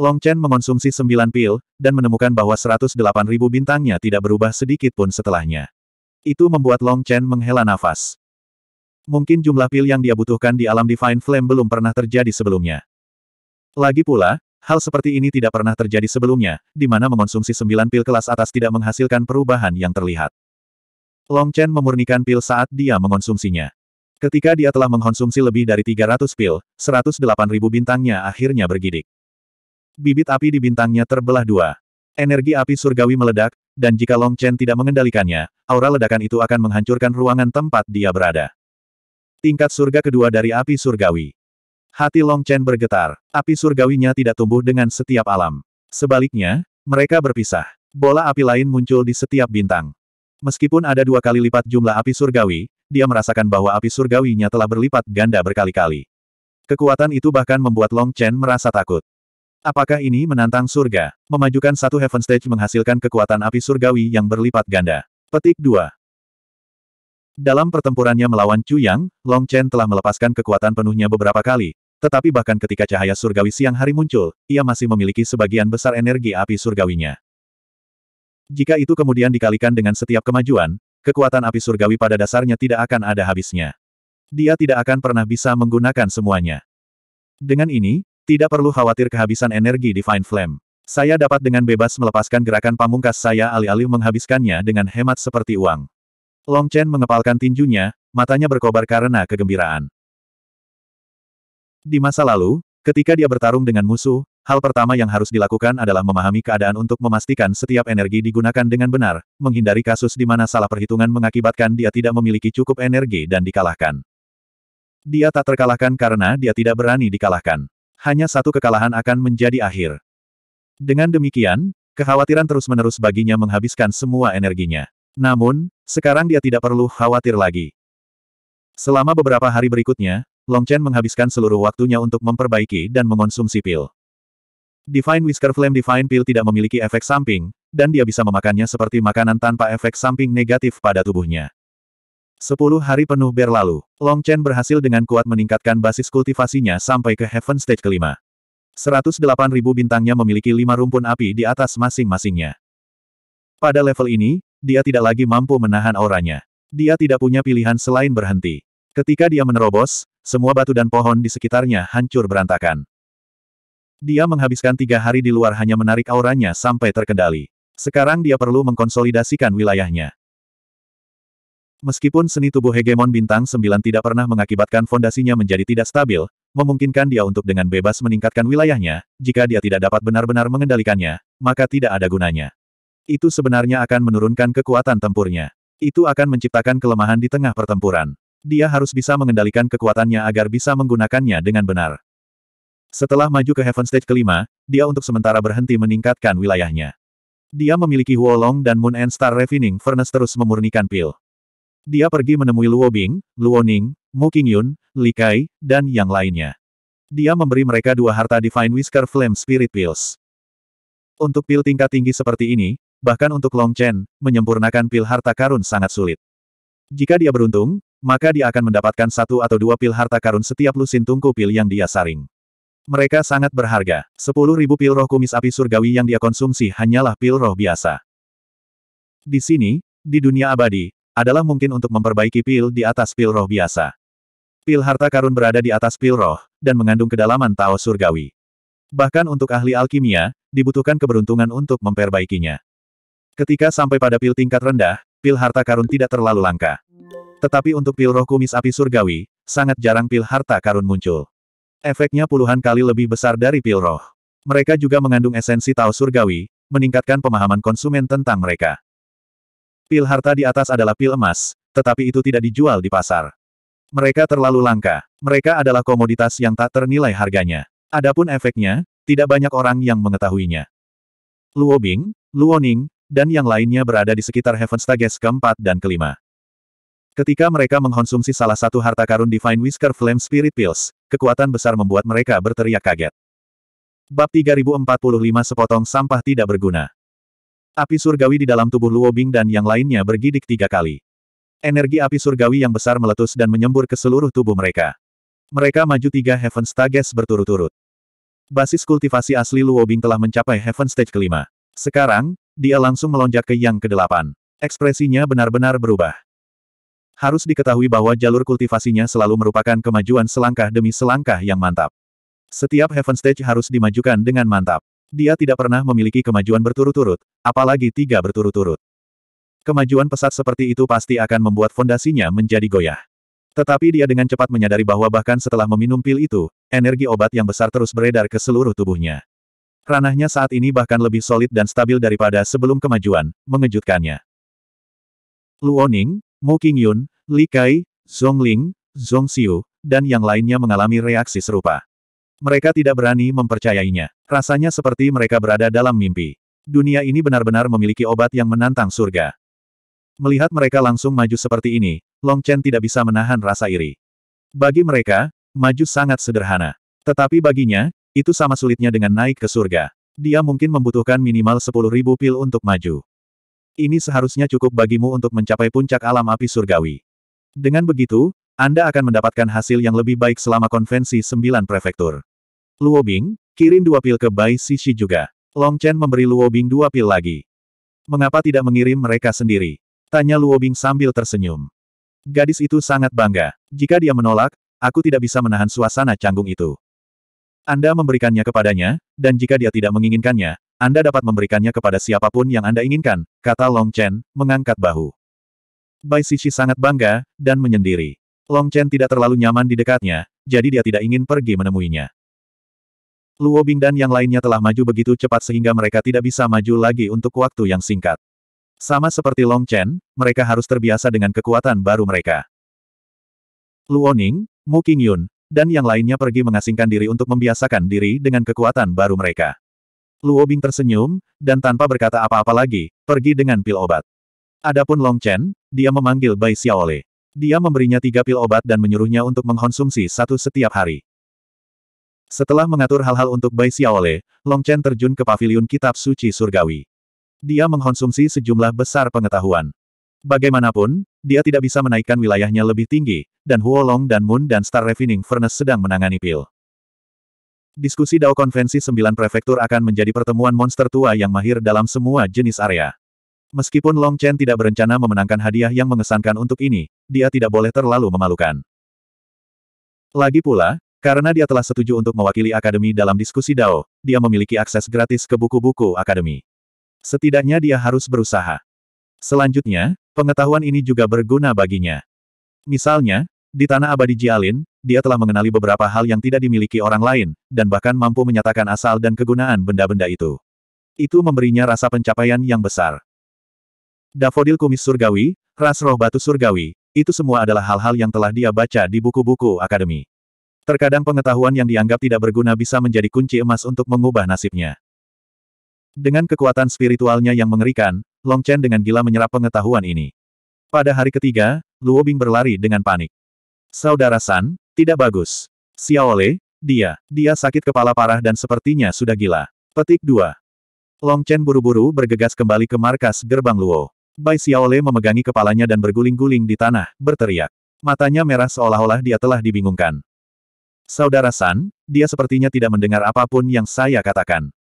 Long Chen mengonsumsi sembilan pil, dan menemukan bahwa 108.000 bintangnya tidak berubah sedikit pun setelahnya. Itu membuat Long Chen menghela nafas. Mungkin jumlah pil yang dia butuhkan di alam Divine Flame belum pernah terjadi sebelumnya. Lagi pula, hal seperti ini tidak pernah terjadi sebelumnya, di mana mengonsumsi sembilan pil kelas atas tidak menghasilkan perubahan yang terlihat. Long Chen memurnikan pil saat dia mengonsumsinya. Ketika dia telah mengonsumsi lebih dari 300 pil, 108.000 bintangnya akhirnya bergidik. Bibit api di bintangnya terbelah dua. Energi api surgawi meledak, dan jika Long Chen tidak mengendalikannya, aura ledakan itu akan menghancurkan ruangan tempat dia berada. Tingkat surga kedua dari api surgawi. Hati Long Chen bergetar. Api surgawinya tidak tumbuh dengan setiap alam. Sebaliknya, mereka berpisah. Bola api lain muncul di setiap bintang. Meskipun ada dua kali lipat jumlah api surgawi, dia merasakan bahwa api surgawinya telah berlipat ganda berkali-kali. Kekuatan itu bahkan membuat Long Chen merasa takut. Apakah ini menantang surga? Memajukan satu Heaven Stage menghasilkan kekuatan api surgawi yang berlipat ganda. Petik 2. Dalam pertempurannya melawan Chu Yang, Long Chen telah melepaskan kekuatan penuhnya beberapa kali, tetapi bahkan ketika cahaya surgawi siang hari muncul, ia masih memiliki sebagian besar energi api surgawinya. Jika itu kemudian dikalikan dengan setiap kemajuan, kekuatan api surgawi pada dasarnya tidak akan ada habisnya. Dia tidak akan pernah bisa menggunakan semuanya. Dengan ini, tidak perlu khawatir kehabisan energi di Fine Flame. Saya dapat dengan bebas melepaskan gerakan pamungkas saya alih-alih menghabiskannya dengan hemat seperti uang. Long Chen mengepalkan tinjunya, matanya berkobar karena kegembiraan. Di masa lalu, ketika dia bertarung dengan musuh, hal pertama yang harus dilakukan adalah memahami keadaan untuk memastikan setiap energi digunakan dengan benar, menghindari kasus di mana salah perhitungan mengakibatkan dia tidak memiliki cukup energi dan dikalahkan. Dia tak terkalahkan karena dia tidak berani dikalahkan hanya satu kekalahan akan menjadi akhir. Dengan demikian, kekhawatiran terus-menerus baginya menghabiskan semua energinya. Namun, sekarang dia tidak perlu khawatir lagi. Selama beberapa hari berikutnya, Long Chen menghabiskan seluruh waktunya untuk memperbaiki dan mengonsumsi pil. Divine Whisker Flame Divine Pill tidak memiliki efek samping, dan dia bisa memakannya seperti makanan tanpa efek samping negatif pada tubuhnya. Sepuluh hari penuh berlalu, Long Chen berhasil dengan kuat meningkatkan basis kultivasinya sampai ke Heaven Stage kelima. Seratus delapan ribu bintangnya memiliki lima rumpun api di atas masing-masingnya. Pada level ini, dia tidak lagi mampu menahan auranya. Dia tidak punya pilihan selain berhenti. Ketika dia menerobos, semua batu dan pohon di sekitarnya hancur berantakan. Dia menghabiskan tiga hari di luar hanya menarik auranya sampai terkendali. Sekarang dia perlu mengkonsolidasikan wilayahnya. Meskipun seni tubuh hegemon bintang 9 tidak pernah mengakibatkan fondasinya menjadi tidak stabil, memungkinkan dia untuk dengan bebas meningkatkan wilayahnya, jika dia tidak dapat benar-benar mengendalikannya, maka tidak ada gunanya. Itu sebenarnya akan menurunkan kekuatan tempurnya. Itu akan menciptakan kelemahan di tengah pertempuran. Dia harus bisa mengendalikan kekuatannya agar bisa menggunakannya dengan benar. Setelah maju ke Heaven Stage kelima, dia untuk sementara berhenti meningkatkan wilayahnya. Dia memiliki Huolong dan Moon and Star Refining Furnace terus memurnikan pil. Dia pergi menemui Luo Bing, Luo Ning, Mu Qingyun, Li Kai, dan yang lainnya. Dia memberi mereka dua harta Divine Whisker Flame Spirit Pills. Untuk pil tingkat tinggi seperti ini, bahkan untuk Long Chen, menyempurnakan pil harta karun sangat sulit. Jika dia beruntung, maka dia akan mendapatkan satu atau dua pil harta karun setiap lusin tungku pil yang dia saring. Mereka sangat berharga. Sepuluh ribu pil roh kumis api surgawi yang dia konsumsi hanyalah pil roh biasa. Di sini, di dunia abadi, adalah mungkin untuk memperbaiki pil di atas pil roh biasa. Pil harta karun berada di atas pil roh, dan mengandung kedalaman Tao surgawi. Bahkan untuk ahli alkimia, dibutuhkan keberuntungan untuk memperbaikinya. Ketika sampai pada pil tingkat rendah, pil harta karun tidak terlalu langka. Tetapi untuk pil roh kumis api surgawi, sangat jarang pil harta karun muncul. Efeknya puluhan kali lebih besar dari pil roh. Mereka juga mengandung esensi Tao surgawi, meningkatkan pemahaman konsumen tentang mereka. Pil harta di atas adalah pil emas, tetapi itu tidak dijual di pasar. Mereka terlalu langka. Mereka adalah komoditas yang tak ternilai harganya. Adapun efeknya, tidak banyak orang yang mengetahuinya. Luobing, Luoning, dan yang lainnya berada di sekitar Heaven Stages keempat dan kelima. Ketika mereka mengkonsumsi salah satu harta karun Divine Whisker Flame Spirit Pills, kekuatan besar membuat mereka berteriak kaget. Bab 3045 Sepotong Sampah Tidak Berguna Api surgawi di dalam tubuh Luo Bing dan yang lainnya bergidik tiga kali. Energi api surgawi yang besar meletus dan menyembur ke seluruh tubuh mereka. Mereka maju tiga Heaven Stages berturut-turut. Basis kultivasi asli Luo Bing telah mencapai Heaven Stage kelima. Sekarang, dia langsung melonjak ke yang kedelapan. Ekspresinya benar-benar berubah. Harus diketahui bahwa jalur kultivasinya selalu merupakan kemajuan selangkah demi selangkah yang mantap. Setiap Heaven Stage harus dimajukan dengan mantap. Dia tidak pernah memiliki kemajuan berturut-turut, apalagi tiga berturut-turut. Kemajuan pesat seperti itu pasti akan membuat fondasinya menjadi goyah. Tetapi dia dengan cepat menyadari bahwa bahkan setelah meminum pil itu, energi obat yang besar terus beredar ke seluruh tubuhnya. Ranahnya saat ini bahkan lebih solid dan stabil daripada sebelum kemajuan, mengejutkannya. Luoning, Mu Qingyun, Li Kai, Zhongling, Zhongxiu, dan yang lainnya mengalami reaksi serupa. Mereka tidak berani mempercayainya. Rasanya seperti mereka berada dalam mimpi. Dunia ini benar-benar memiliki obat yang menantang surga. Melihat mereka langsung maju seperti ini, Long Chen tidak bisa menahan rasa iri. Bagi mereka, maju sangat sederhana. Tetapi baginya, itu sama sulitnya dengan naik ke surga. Dia mungkin membutuhkan minimal 10.000 pil untuk maju. Ini seharusnya cukup bagimu untuk mencapai puncak alam api surgawi. Dengan begitu, Anda akan mendapatkan hasil yang lebih baik selama konvensi 9 prefektur. Luo Bing, kirim dua pil ke Bai Sisi juga. Long Chen memberi Luo Bing dua pil lagi. Mengapa tidak mengirim mereka sendiri? Tanya Luo Bing sambil tersenyum. Gadis itu sangat bangga. Jika dia menolak, aku tidak bisa menahan suasana canggung itu. Anda memberikannya kepadanya, dan jika dia tidak menginginkannya, Anda dapat memberikannya kepada siapapun yang Anda inginkan, kata Long Chen, mengangkat bahu. Bai Sisi sangat bangga, dan menyendiri. Long Chen tidak terlalu nyaman di dekatnya, jadi dia tidak ingin pergi menemuinya. Luo Bing dan yang lainnya telah maju begitu cepat sehingga mereka tidak bisa maju lagi untuk waktu yang singkat. Sama seperti Long Chen, mereka harus terbiasa dengan kekuatan baru mereka. Luo Ning, Mu Yun, dan yang lainnya pergi mengasingkan diri untuk membiasakan diri dengan kekuatan baru mereka. Luo Bing tersenyum, dan tanpa berkata apa-apa lagi, pergi dengan pil obat. Adapun Long Chen, dia memanggil Bai Xiaole. Dia memberinya tiga pil obat dan menyuruhnya untuk mengkonsumsi satu setiap hari. Setelah mengatur hal-hal untuk Bai Xiaole, Long Chen terjun ke paviliun kitab suci surgawi. Dia mengkonsumsi sejumlah besar pengetahuan. Bagaimanapun, dia tidak bisa menaikkan wilayahnya lebih tinggi, dan Huolong dan Moon dan Star Refining Furnace sedang menangani pil. Diskusi Dao Konvensi Sembilan Prefektur akan menjadi pertemuan monster tua yang mahir dalam semua jenis area. Meskipun Long Chen tidak berencana memenangkan hadiah yang mengesankan untuk ini, dia tidak boleh terlalu memalukan. Lagi pula, karena dia telah setuju untuk mewakili akademi dalam diskusi DAO, dia memiliki akses gratis ke buku-buku akademi. Setidaknya dia harus berusaha. Selanjutnya, pengetahuan ini juga berguna baginya. Misalnya, di Tanah Abadi Jialin, dia telah mengenali beberapa hal yang tidak dimiliki orang lain, dan bahkan mampu menyatakan asal dan kegunaan benda-benda itu. Itu memberinya rasa pencapaian yang besar. Dafodil kumis surgawi, ras roh batu surgawi, itu semua adalah hal-hal yang telah dia baca di buku-buku akademi. Terkadang pengetahuan yang dianggap tidak berguna bisa menjadi kunci emas untuk mengubah nasibnya. Dengan kekuatan spiritualnya yang mengerikan, Long Chen dengan gila menyerap pengetahuan ini. Pada hari ketiga, Luo Bing berlari dengan panik. Saudara San, tidak bagus. Xiao Xiaole, dia, dia sakit kepala parah dan sepertinya sudah gila. Petik 2. Long Chen buru-buru bergegas kembali ke markas gerbang Luo. Bai Xiao Xiaole memegangi kepalanya dan berguling-guling di tanah, berteriak. Matanya merah seolah-olah dia telah dibingungkan. Saudara San, dia sepertinya tidak mendengar apapun yang saya katakan.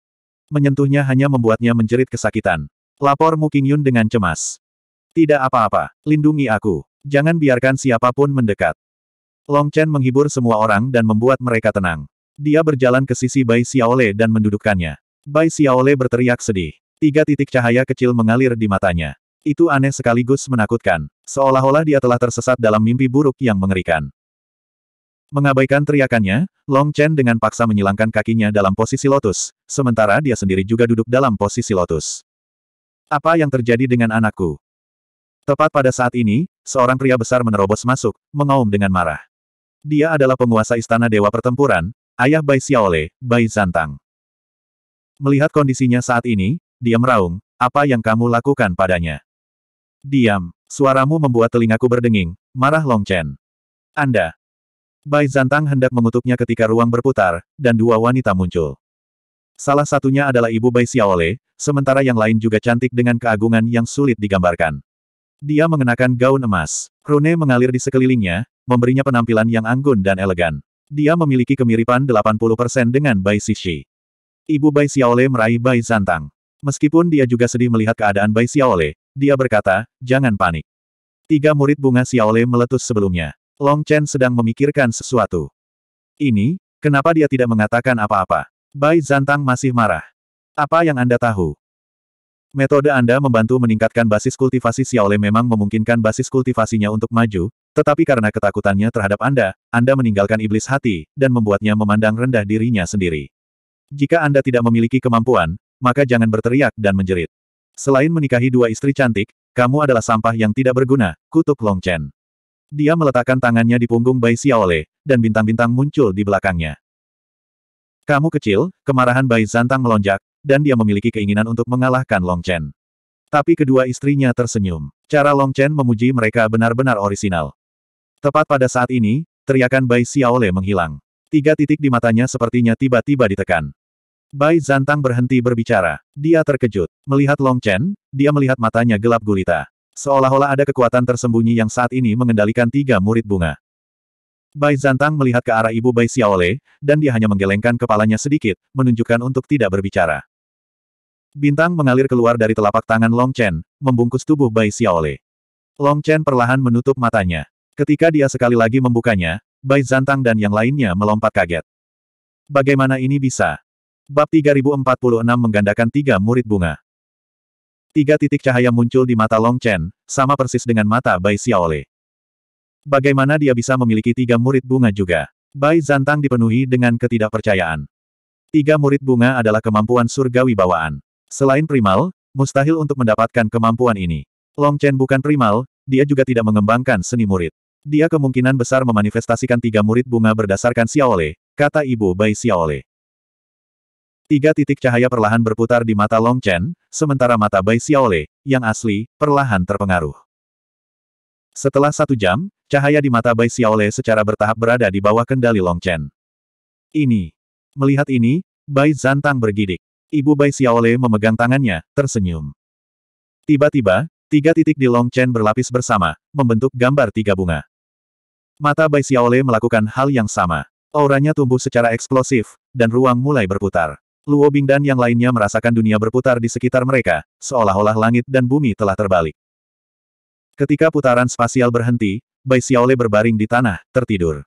Menyentuhnya hanya membuatnya menjerit kesakitan. Lapor Mu Yun dengan cemas. Tidak apa-apa, lindungi aku. Jangan biarkan siapapun mendekat. Long Chen menghibur semua orang dan membuat mereka tenang. Dia berjalan ke sisi Bai Xiaole dan mendudukkannya. Bai Xiaole berteriak sedih. Tiga titik cahaya kecil mengalir di matanya. Itu aneh sekaligus menakutkan. Seolah-olah dia telah tersesat dalam mimpi buruk yang mengerikan. Mengabaikan teriakannya, Long Chen dengan paksa menyilangkan kakinya dalam posisi lotus, sementara dia sendiri juga duduk dalam posisi lotus. Apa yang terjadi dengan anakku? Tepat pada saat ini, seorang pria besar menerobos masuk, mengaum dengan marah. Dia adalah penguasa istana Dewa Pertempuran, ayah Bai Xiaole, Bai Zantang. Melihat kondisinya saat ini, dia meraung, apa yang kamu lakukan padanya? Diam, suaramu membuat telingaku berdenging, marah Long Chen. Anda, Bai Zantang hendak mengutuknya ketika ruang berputar, dan dua wanita muncul. Salah satunya adalah ibu Bai Xiaole, sementara yang lain juga cantik dengan keagungan yang sulit digambarkan. Dia mengenakan gaun emas. Rune mengalir di sekelilingnya, memberinya penampilan yang anggun dan elegan. Dia memiliki kemiripan 80% dengan Bai Xixi. Ibu Bai Xiaole meraih Bai Zantang. Meskipun dia juga sedih melihat keadaan Bai Xiaole, dia berkata, jangan panik. Tiga murid bunga Xiaole meletus sebelumnya. Long Chen sedang memikirkan sesuatu. Ini, kenapa dia tidak mengatakan apa-apa? Bai Zantang masih marah. Apa yang Anda tahu? Metode Anda membantu meningkatkan basis kultivasi Xiaole memang memungkinkan basis kultivasinya untuk maju, tetapi karena ketakutannya terhadap Anda, Anda meninggalkan iblis hati, dan membuatnya memandang rendah dirinya sendiri. Jika Anda tidak memiliki kemampuan, maka jangan berteriak dan menjerit. Selain menikahi dua istri cantik, kamu adalah sampah yang tidak berguna, kutuk Long Chen. Dia meletakkan tangannya di punggung Bai Xiaole, dan bintang-bintang muncul di belakangnya. Kamu kecil, kemarahan Bai Zantang melonjak, dan dia memiliki keinginan untuk mengalahkan Long Chen. Tapi kedua istrinya tersenyum. Cara Long Chen memuji mereka benar-benar orisinal. Tepat pada saat ini, teriakan Bai Xiaole menghilang. Tiga titik di matanya sepertinya tiba-tiba ditekan. Bai Zantang berhenti berbicara. Dia terkejut. Melihat Long Chen, dia melihat matanya gelap gulita. Seolah-olah ada kekuatan tersembunyi yang saat ini mengendalikan tiga murid bunga. Bai Zantang melihat ke arah ibu Bai Xiaole, dan dia hanya menggelengkan kepalanya sedikit, menunjukkan untuk tidak berbicara. Bintang mengalir keluar dari telapak tangan Long Chen, membungkus tubuh Bai Xiaole. Long Chen perlahan menutup matanya. Ketika dia sekali lagi membukanya, Bai Zantang dan yang lainnya melompat kaget. Bagaimana ini bisa? Bab 3046 menggandakan tiga murid bunga. Tiga titik cahaya muncul di mata Long Chen, sama persis dengan mata Bai Xiaole. Bagaimana dia bisa memiliki tiga murid bunga juga? Bai Zantang dipenuhi dengan ketidakpercayaan. Tiga murid bunga adalah kemampuan surgawi bawaan. Selain primal, mustahil untuk mendapatkan kemampuan ini. Long Chen bukan primal, dia juga tidak mengembangkan seni murid. Dia kemungkinan besar memanifestasikan tiga murid bunga berdasarkan Xiaole, kata ibu Bai Xiaole. Tiga titik cahaya perlahan berputar di mata Long Chen, sementara mata Bai Xiaole, yang asli, perlahan terpengaruh. Setelah satu jam, cahaya di mata Bai Xiaole secara bertahap berada di bawah kendali Long Chen. Ini. Melihat ini, Bai Zantang bergidik. Ibu Bai Xiaole memegang tangannya, tersenyum. Tiba-tiba, tiga titik di Long Chen berlapis bersama, membentuk gambar tiga bunga. Mata Bai Xiaole melakukan hal yang sama. Auranya tumbuh secara eksplosif, dan ruang mulai berputar. Luo Bing dan yang lainnya merasakan dunia berputar di sekitar mereka, seolah-olah langit dan bumi telah terbalik. Ketika putaran spasial berhenti, Bai Xiaole berbaring di tanah, tertidur.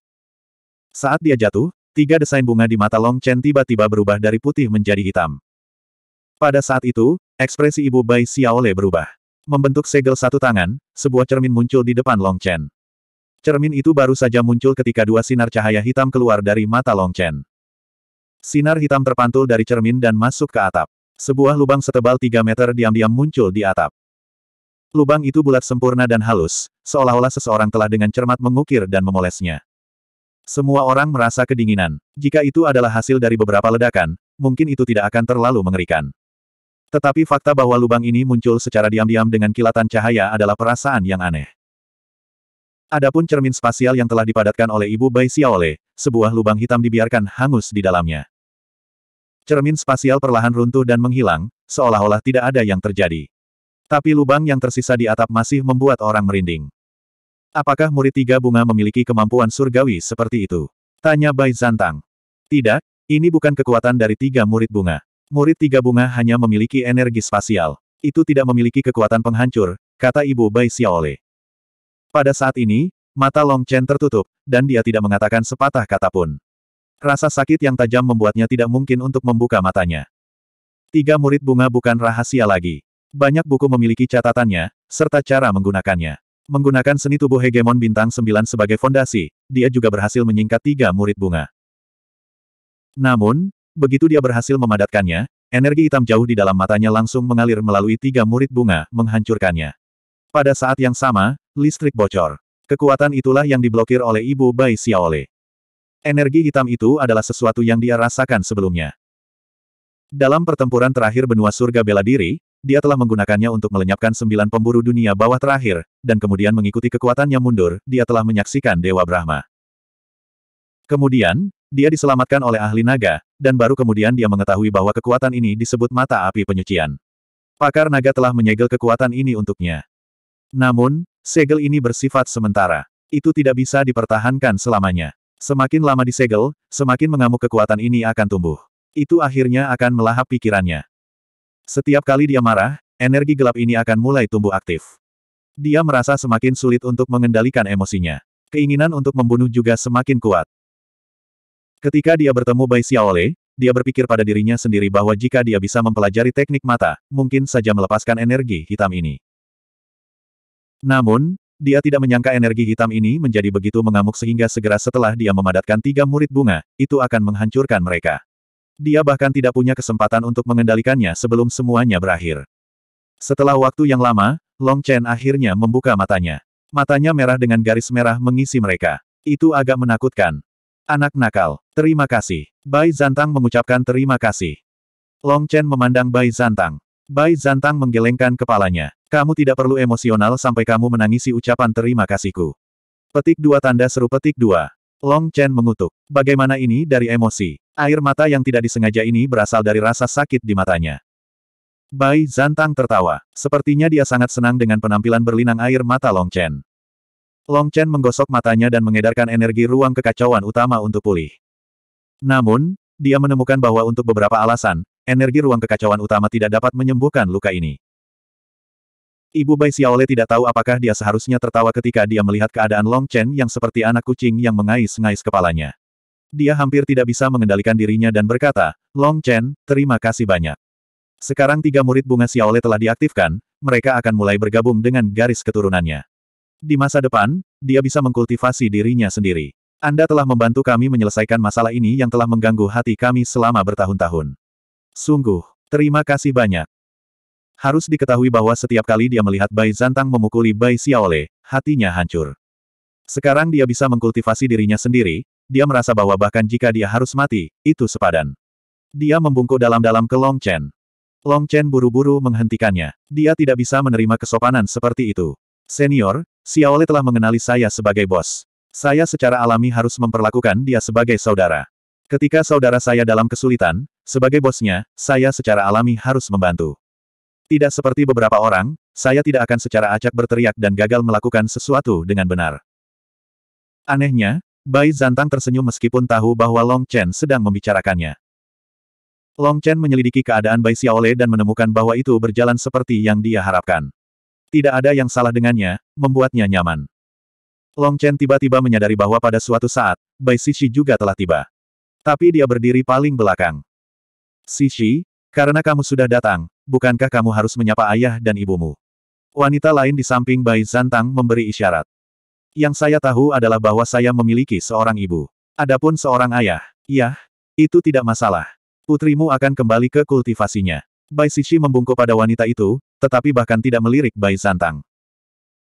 Saat dia jatuh, tiga desain bunga di mata Long Chen tiba-tiba berubah dari putih menjadi hitam. Pada saat itu, ekspresi ibu Bai Xiaole berubah. Membentuk segel satu tangan, sebuah cermin muncul di depan Long Chen. Cermin itu baru saja muncul ketika dua sinar cahaya hitam keluar dari mata Long Chen. Sinar hitam terpantul dari cermin dan masuk ke atap. Sebuah lubang setebal 3 meter diam-diam muncul di atap. Lubang itu bulat sempurna dan halus, seolah-olah seseorang telah dengan cermat mengukir dan memolesnya. Semua orang merasa kedinginan. Jika itu adalah hasil dari beberapa ledakan, mungkin itu tidak akan terlalu mengerikan. Tetapi fakta bahwa lubang ini muncul secara diam-diam dengan kilatan cahaya adalah perasaan yang aneh. Adapun cermin spasial yang telah dipadatkan oleh Ibu Bai Xiaole, sebuah lubang hitam dibiarkan hangus di dalamnya. Cermin spasial perlahan runtuh dan menghilang, seolah-olah tidak ada yang terjadi. Tapi lubang yang tersisa di atap masih membuat orang merinding. Apakah murid tiga bunga memiliki kemampuan surgawi seperti itu? Tanya Bai Zantang. Tidak, ini bukan kekuatan dari tiga murid bunga. Murid tiga bunga hanya memiliki energi spasial. Itu tidak memiliki kekuatan penghancur, kata ibu Bai Xiaole. Pada saat ini, mata Long Chen tertutup, dan dia tidak mengatakan sepatah kata pun. Rasa sakit yang tajam membuatnya tidak mungkin untuk membuka matanya. Tiga murid bunga bukan rahasia lagi. Banyak buku memiliki catatannya, serta cara menggunakannya. Menggunakan seni tubuh hegemon bintang sembilan sebagai fondasi, dia juga berhasil menyingkat tiga murid bunga. Namun, begitu dia berhasil memadatkannya, energi hitam jauh di dalam matanya langsung mengalir melalui tiga murid bunga, menghancurkannya. Pada saat yang sama, listrik bocor. Kekuatan itulah yang diblokir oleh ibu Bai Xiaole. Energi hitam itu adalah sesuatu yang dia rasakan sebelumnya. Dalam pertempuran terakhir benua surga bela diri, dia telah menggunakannya untuk melenyapkan sembilan pemburu dunia bawah terakhir, dan kemudian mengikuti kekuatannya mundur, dia telah menyaksikan Dewa Brahma. Kemudian, dia diselamatkan oleh ahli naga, dan baru kemudian dia mengetahui bahwa kekuatan ini disebut mata api penyucian. Pakar naga telah menyegel kekuatan ini untuknya. Namun, segel ini bersifat sementara. Itu tidak bisa dipertahankan selamanya. Semakin lama disegel, semakin mengamuk kekuatan ini akan tumbuh. Itu akhirnya akan melahap pikirannya. Setiap kali dia marah, energi gelap ini akan mulai tumbuh aktif. Dia merasa semakin sulit untuk mengendalikan emosinya. Keinginan untuk membunuh juga semakin kuat. Ketika dia bertemu Bai Xiaole, dia berpikir pada dirinya sendiri bahwa jika dia bisa mempelajari teknik mata, mungkin saja melepaskan energi hitam ini. Namun, dia tidak menyangka energi hitam ini menjadi begitu mengamuk sehingga segera setelah dia memadatkan tiga murid bunga, itu akan menghancurkan mereka. Dia bahkan tidak punya kesempatan untuk mengendalikannya sebelum semuanya berakhir. Setelah waktu yang lama, Long Chen akhirnya membuka matanya. Matanya merah dengan garis merah mengisi mereka. Itu agak menakutkan. Anak nakal, terima kasih. Bai Zantang mengucapkan terima kasih. Long Chen memandang Bai Zantang. Bai Zantang menggelengkan kepalanya. Kamu tidak perlu emosional sampai kamu menangisi ucapan terima kasihku. Petik dua tanda seru petik dua. Long Chen mengutuk. Bagaimana ini dari emosi? Air mata yang tidak disengaja ini berasal dari rasa sakit di matanya. Bai Zantang tertawa. Sepertinya dia sangat senang dengan penampilan berlinang air mata Long Chen. Long Chen menggosok matanya dan mengedarkan energi ruang kekacauan utama untuk pulih. Namun, dia menemukan bahwa untuk beberapa alasan, energi ruang kekacauan utama tidak dapat menyembuhkan luka ini. Ibu Bai Xiaole tidak tahu apakah dia seharusnya tertawa ketika dia melihat keadaan Long Chen yang seperti anak kucing yang mengais-ngais kepalanya. Dia hampir tidak bisa mengendalikan dirinya dan berkata, Long Chen, terima kasih banyak. Sekarang tiga murid bunga Xiaole telah diaktifkan, mereka akan mulai bergabung dengan garis keturunannya. Di masa depan, dia bisa mengkultivasi dirinya sendiri. Anda telah membantu kami menyelesaikan masalah ini yang telah mengganggu hati kami selama bertahun-tahun. Sungguh, terima kasih banyak. Harus diketahui bahwa setiap kali dia melihat Bai Zantang memukuli Bai Xiaole, hatinya hancur. Sekarang dia bisa mengkultivasi dirinya sendiri, dia merasa bahwa bahkan jika dia harus mati, itu sepadan. Dia membungkuk dalam-dalam ke Long Chen. Long Chen buru-buru menghentikannya. Dia tidak bisa menerima kesopanan seperti itu. Senior, Xiaole telah mengenali saya sebagai bos. Saya secara alami harus memperlakukan dia sebagai saudara. Ketika saudara saya dalam kesulitan, sebagai bosnya, saya secara alami harus membantu. Tidak seperti beberapa orang, saya tidak akan secara acak berteriak dan gagal melakukan sesuatu dengan benar. Anehnya, Bai Zantang tersenyum meskipun tahu bahwa Long Chen sedang membicarakannya. Long Chen menyelidiki keadaan Bai Xiaole dan menemukan bahwa itu berjalan seperti yang dia harapkan. Tidak ada yang salah dengannya, membuatnya nyaman. Long Chen tiba-tiba menyadari bahwa pada suatu saat, Bai Xixi juga telah tiba. Tapi dia berdiri paling belakang. Sisi, karena kamu sudah datang, bukankah kamu harus menyapa ayah dan ibumu? Wanita lain di samping Bai Zantang memberi isyarat. Yang saya tahu adalah bahwa saya memiliki seorang ibu. Adapun seorang ayah, ya, itu tidak masalah. Putrimu akan kembali ke kultivasinya. Bai Sisi membungkuk pada wanita itu, tetapi bahkan tidak melirik Bai Zantang.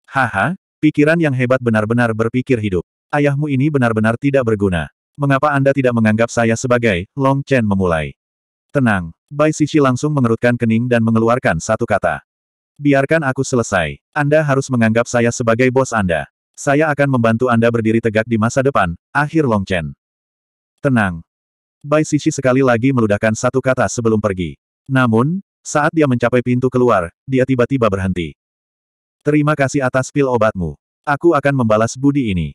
Haha, pikiran yang hebat benar-benar berpikir hidup. Ayahmu ini benar-benar tidak berguna. Mengapa Anda tidak menganggap saya sebagai, Long Chen memulai. Tenang. Bai Sisi langsung mengerutkan kening dan mengeluarkan satu kata. Biarkan aku selesai. Anda harus menganggap saya sebagai bos Anda. Saya akan membantu Anda berdiri tegak di masa depan, akhir Long Chen. Tenang. Bai Sisi sekali lagi meludahkan satu kata sebelum pergi. Namun, saat dia mencapai pintu keluar, dia tiba-tiba berhenti. Terima kasih atas pil obatmu. Aku akan membalas budi ini.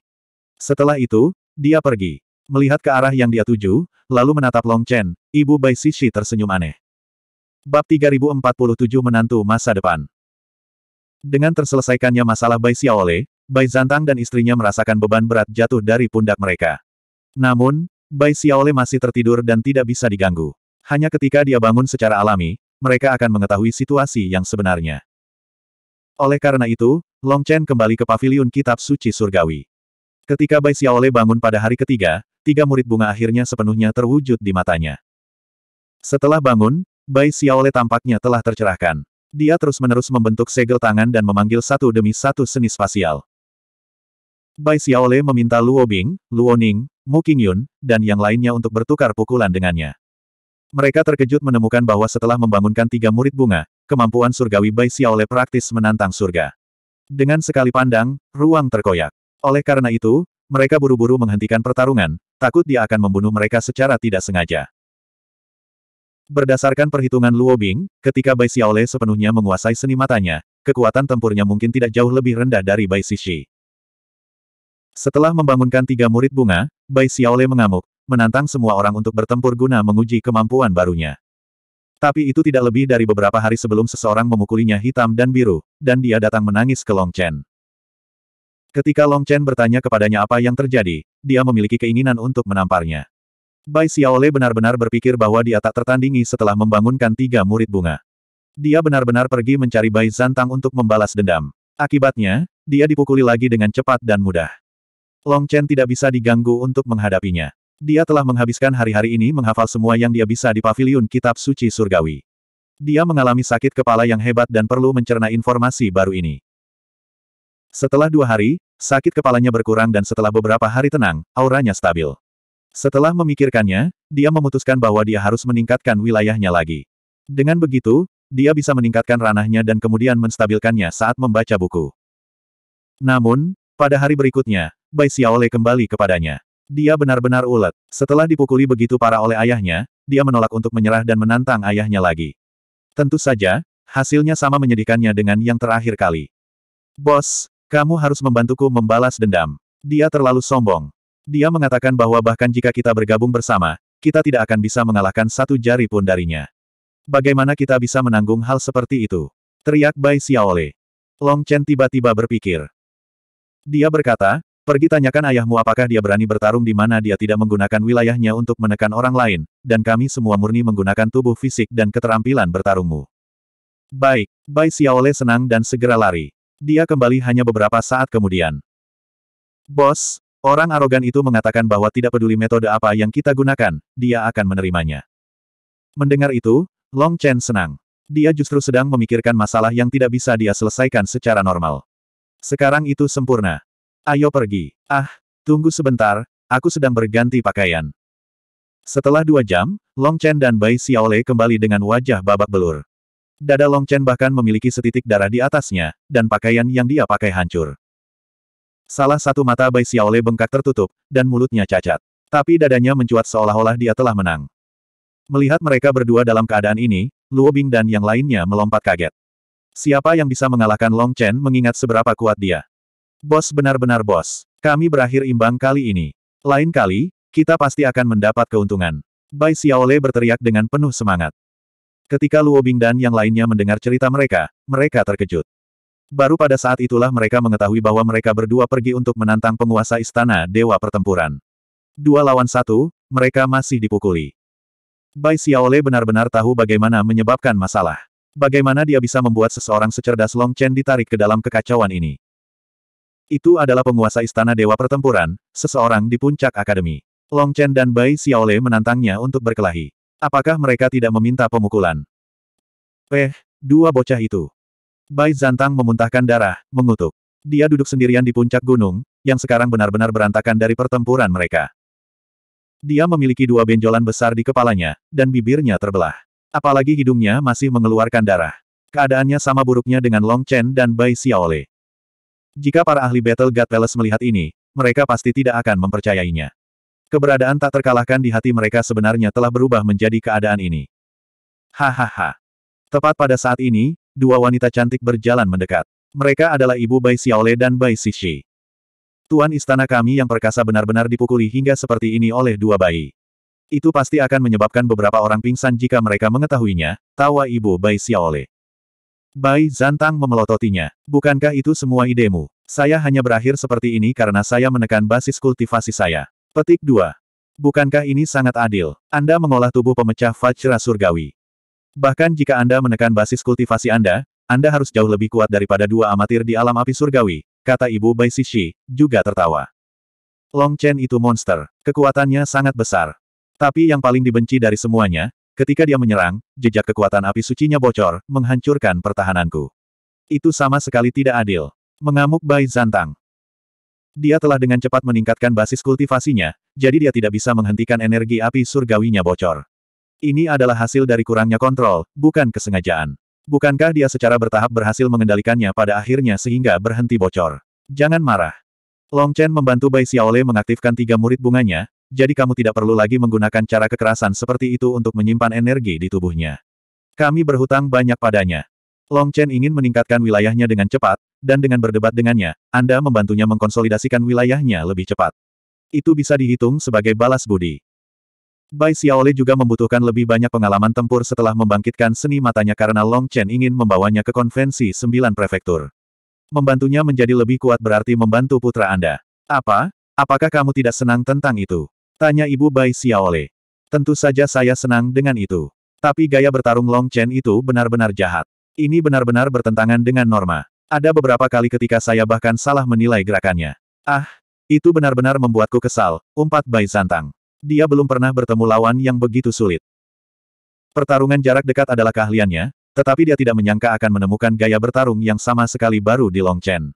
Setelah itu, dia pergi melihat ke arah yang dia tuju, lalu menatap Long Chen, ibu Bai Sishi tersenyum aneh. Bab 3047 Menantu Masa Depan Dengan terselesaikannya masalah Bai Xiaole, Bai Zantang dan istrinya merasakan beban berat jatuh dari pundak mereka. Namun, Bai Xiaole masih tertidur dan tidak bisa diganggu. Hanya ketika dia bangun secara alami, mereka akan mengetahui situasi yang sebenarnya. Oleh karena itu, Long Chen kembali ke paviliun Kitab Suci Surgawi. Ketika Bai Xiaole bangun pada hari ketiga, tiga murid bunga akhirnya sepenuhnya terwujud di matanya. Setelah bangun, Bai Xiaole tampaknya telah tercerahkan. Dia terus-menerus membentuk segel tangan dan memanggil satu demi satu seni spasial. Bai Xiaole meminta Luo Bing, Luo Ning, Mu Qingyun, dan yang lainnya untuk bertukar pukulan dengannya. Mereka terkejut menemukan bahwa setelah membangunkan tiga murid bunga, kemampuan surgawi Bai Xiaole praktis menantang surga. Dengan sekali pandang, ruang terkoyak. Oleh karena itu, mereka buru-buru menghentikan pertarungan, takut dia akan membunuh mereka secara tidak sengaja. Berdasarkan perhitungan Luo Bing, ketika Bai Xiaole sepenuhnya menguasai seni matanya, kekuatan tempurnya mungkin tidak jauh lebih rendah dari Bai Xixi. Setelah membangunkan tiga murid bunga, Bai Xiaole mengamuk, menantang semua orang untuk bertempur guna menguji kemampuan barunya. Tapi itu tidak lebih dari beberapa hari sebelum seseorang memukulinya hitam dan biru, dan dia datang menangis ke Long Chen. Ketika Long Chen bertanya kepadanya apa yang terjadi, dia memiliki keinginan untuk menamparnya. Bai Xiaole benar-benar berpikir bahwa dia tak tertandingi setelah membangunkan tiga murid bunga. Dia benar-benar pergi mencari Bai Zantang untuk membalas dendam. Akibatnya, dia dipukuli lagi dengan cepat dan mudah. Long Chen tidak bisa diganggu untuk menghadapinya. Dia telah menghabiskan hari-hari ini menghafal semua yang dia bisa di paviliun kitab suci surgawi. Dia mengalami sakit kepala yang hebat dan perlu mencerna informasi baru ini. Setelah dua hari, sakit kepalanya berkurang dan setelah beberapa hari tenang, auranya stabil. Setelah memikirkannya, dia memutuskan bahwa dia harus meningkatkan wilayahnya lagi. Dengan begitu, dia bisa meningkatkan ranahnya dan kemudian menstabilkannya saat membaca buku. Namun, pada hari berikutnya, Bai Xiaole kembali kepadanya. Dia benar-benar ulet. Setelah dipukuli begitu parah oleh ayahnya, dia menolak untuk menyerah dan menantang ayahnya lagi. Tentu saja, hasilnya sama menyedihkannya dengan yang terakhir kali. Bos, kamu harus membantuku membalas dendam. Dia terlalu sombong. Dia mengatakan bahwa bahkan jika kita bergabung bersama, kita tidak akan bisa mengalahkan satu jari pun darinya. Bagaimana kita bisa menanggung hal seperti itu? Teriak Bai Xiaole. Long Chen tiba-tiba berpikir. Dia berkata, Pergi tanyakan ayahmu apakah dia berani bertarung di mana dia tidak menggunakan wilayahnya untuk menekan orang lain, dan kami semua murni menggunakan tubuh fisik dan keterampilan bertarungmu. Baik, Bai Xiaole senang dan segera lari. Dia kembali hanya beberapa saat kemudian. Bos, orang arogan itu mengatakan bahwa tidak peduli metode apa yang kita gunakan, dia akan menerimanya. Mendengar itu, Long Chen senang. Dia justru sedang memikirkan masalah yang tidak bisa dia selesaikan secara normal. Sekarang itu sempurna. Ayo pergi. Ah, tunggu sebentar, aku sedang berganti pakaian. Setelah dua jam, Long Chen dan Bai Xiaole kembali dengan wajah babak belur. Dada Long Chen bahkan memiliki setitik darah di atasnya, dan pakaian yang dia pakai hancur. Salah satu mata Bai Xiaole bengkak tertutup, dan mulutnya cacat. Tapi dadanya mencuat seolah-olah dia telah menang. Melihat mereka berdua dalam keadaan ini, Luo Bing dan yang lainnya melompat kaget. Siapa yang bisa mengalahkan Long Chen mengingat seberapa kuat dia? Bos benar-benar bos. Kami berakhir imbang kali ini. Lain kali, kita pasti akan mendapat keuntungan. Bai Xiaole berteriak dengan penuh semangat. Ketika Luo Bing dan yang lainnya mendengar cerita mereka, mereka terkejut. Baru pada saat itulah mereka mengetahui bahwa mereka berdua pergi untuk menantang penguasa istana Dewa Pertempuran. Dua lawan satu, mereka masih dipukuli. Bai Xiaole benar-benar tahu bagaimana menyebabkan masalah. Bagaimana dia bisa membuat seseorang secerdas Long Chen ditarik ke dalam kekacauan ini. Itu adalah penguasa istana Dewa Pertempuran, seseorang di puncak akademi. Long Chen dan Bai Xiaole menantangnya untuk berkelahi. Apakah mereka tidak meminta pemukulan? Peh, dua bocah itu. Bai Zantang memuntahkan darah, mengutuk. Dia duduk sendirian di puncak gunung, yang sekarang benar-benar berantakan dari pertempuran mereka. Dia memiliki dua benjolan besar di kepalanya, dan bibirnya terbelah. Apalagi hidungnya masih mengeluarkan darah. Keadaannya sama buruknya dengan Long Chen dan Bai Xiaole. Jika para ahli Battle God Palace melihat ini, mereka pasti tidak akan mempercayainya. Keberadaan tak terkalahkan di hati mereka sebenarnya telah berubah menjadi keadaan ini. Hahaha. Tepat pada saat ini, dua wanita cantik berjalan mendekat. Mereka adalah Ibu Bai Xiaole dan Bai Sishi. Tuan istana kami yang perkasa benar-benar dipukuli hingga seperti ini oleh dua bayi. Itu pasti akan menyebabkan beberapa orang pingsan jika mereka mengetahuinya, tawa Ibu Bai Xiaole. Bai Zantang memelototinya. Bukankah itu semua idemu? Saya hanya berakhir seperti ini karena saya menekan basis kultivasi saya. Petik 2. Bukankah ini sangat adil? Anda mengolah tubuh pemecah Vajra Surgawi. Bahkan jika Anda menekan basis kultivasi Anda, Anda harus jauh lebih kuat daripada dua amatir di alam api surgawi, kata Ibu Bai Sishi, juga tertawa. Long Chen itu monster, kekuatannya sangat besar. Tapi yang paling dibenci dari semuanya, ketika dia menyerang, jejak kekuatan api sucinya bocor, menghancurkan pertahananku. Itu sama sekali tidak adil. Mengamuk Bai Zantang. Dia telah dengan cepat meningkatkan basis kultivasinya, jadi dia tidak bisa menghentikan energi api surgawinya bocor. Ini adalah hasil dari kurangnya kontrol, bukan kesengajaan. Bukankah dia secara bertahap berhasil mengendalikannya pada akhirnya sehingga berhenti bocor? Jangan marah. Long Chen membantu Bai Xiaole mengaktifkan tiga murid bunganya, jadi kamu tidak perlu lagi menggunakan cara kekerasan seperti itu untuk menyimpan energi di tubuhnya. Kami berhutang banyak padanya. Long Chen ingin meningkatkan wilayahnya dengan cepat, dan dengan berdebat dengannya, Anda membantunya mengkonsolidasikan wilayahnya lebih cepat. Itu bisa dihitung sebagai balas budi. Bai Xiaole juga membutuhkan lebih banyak pengalaman tempur setelah membangkitkan seni matanya karena Long Chen ingin membawanya ke konvensi sembilan prefektur. Membantunya menjadi lebih kuat berarti membantu putra Anda. Apa? Apakah kamu tidak senang tentang itu? Tanya ibu Bai Xiaole. Tentu saja saya senang dengan itu. Tapi gaya bertarung Long Chen itu benar-benar jahat. Ini benar-benar bertentangan dengan norma. Ada beberapa kali ketika saya bahkan salah menilai gerakannya. Ah, itu benar-benar membuatku kesal, umpat Bai Santang. Dia belum pernah bertemu lawan yang begitu sulit. Pertarungan jarak dekat adalah keahliannya, tetapi dia tidak menyangka akan menemukan gaya bertarung yang sama sekali baru di Long Chen.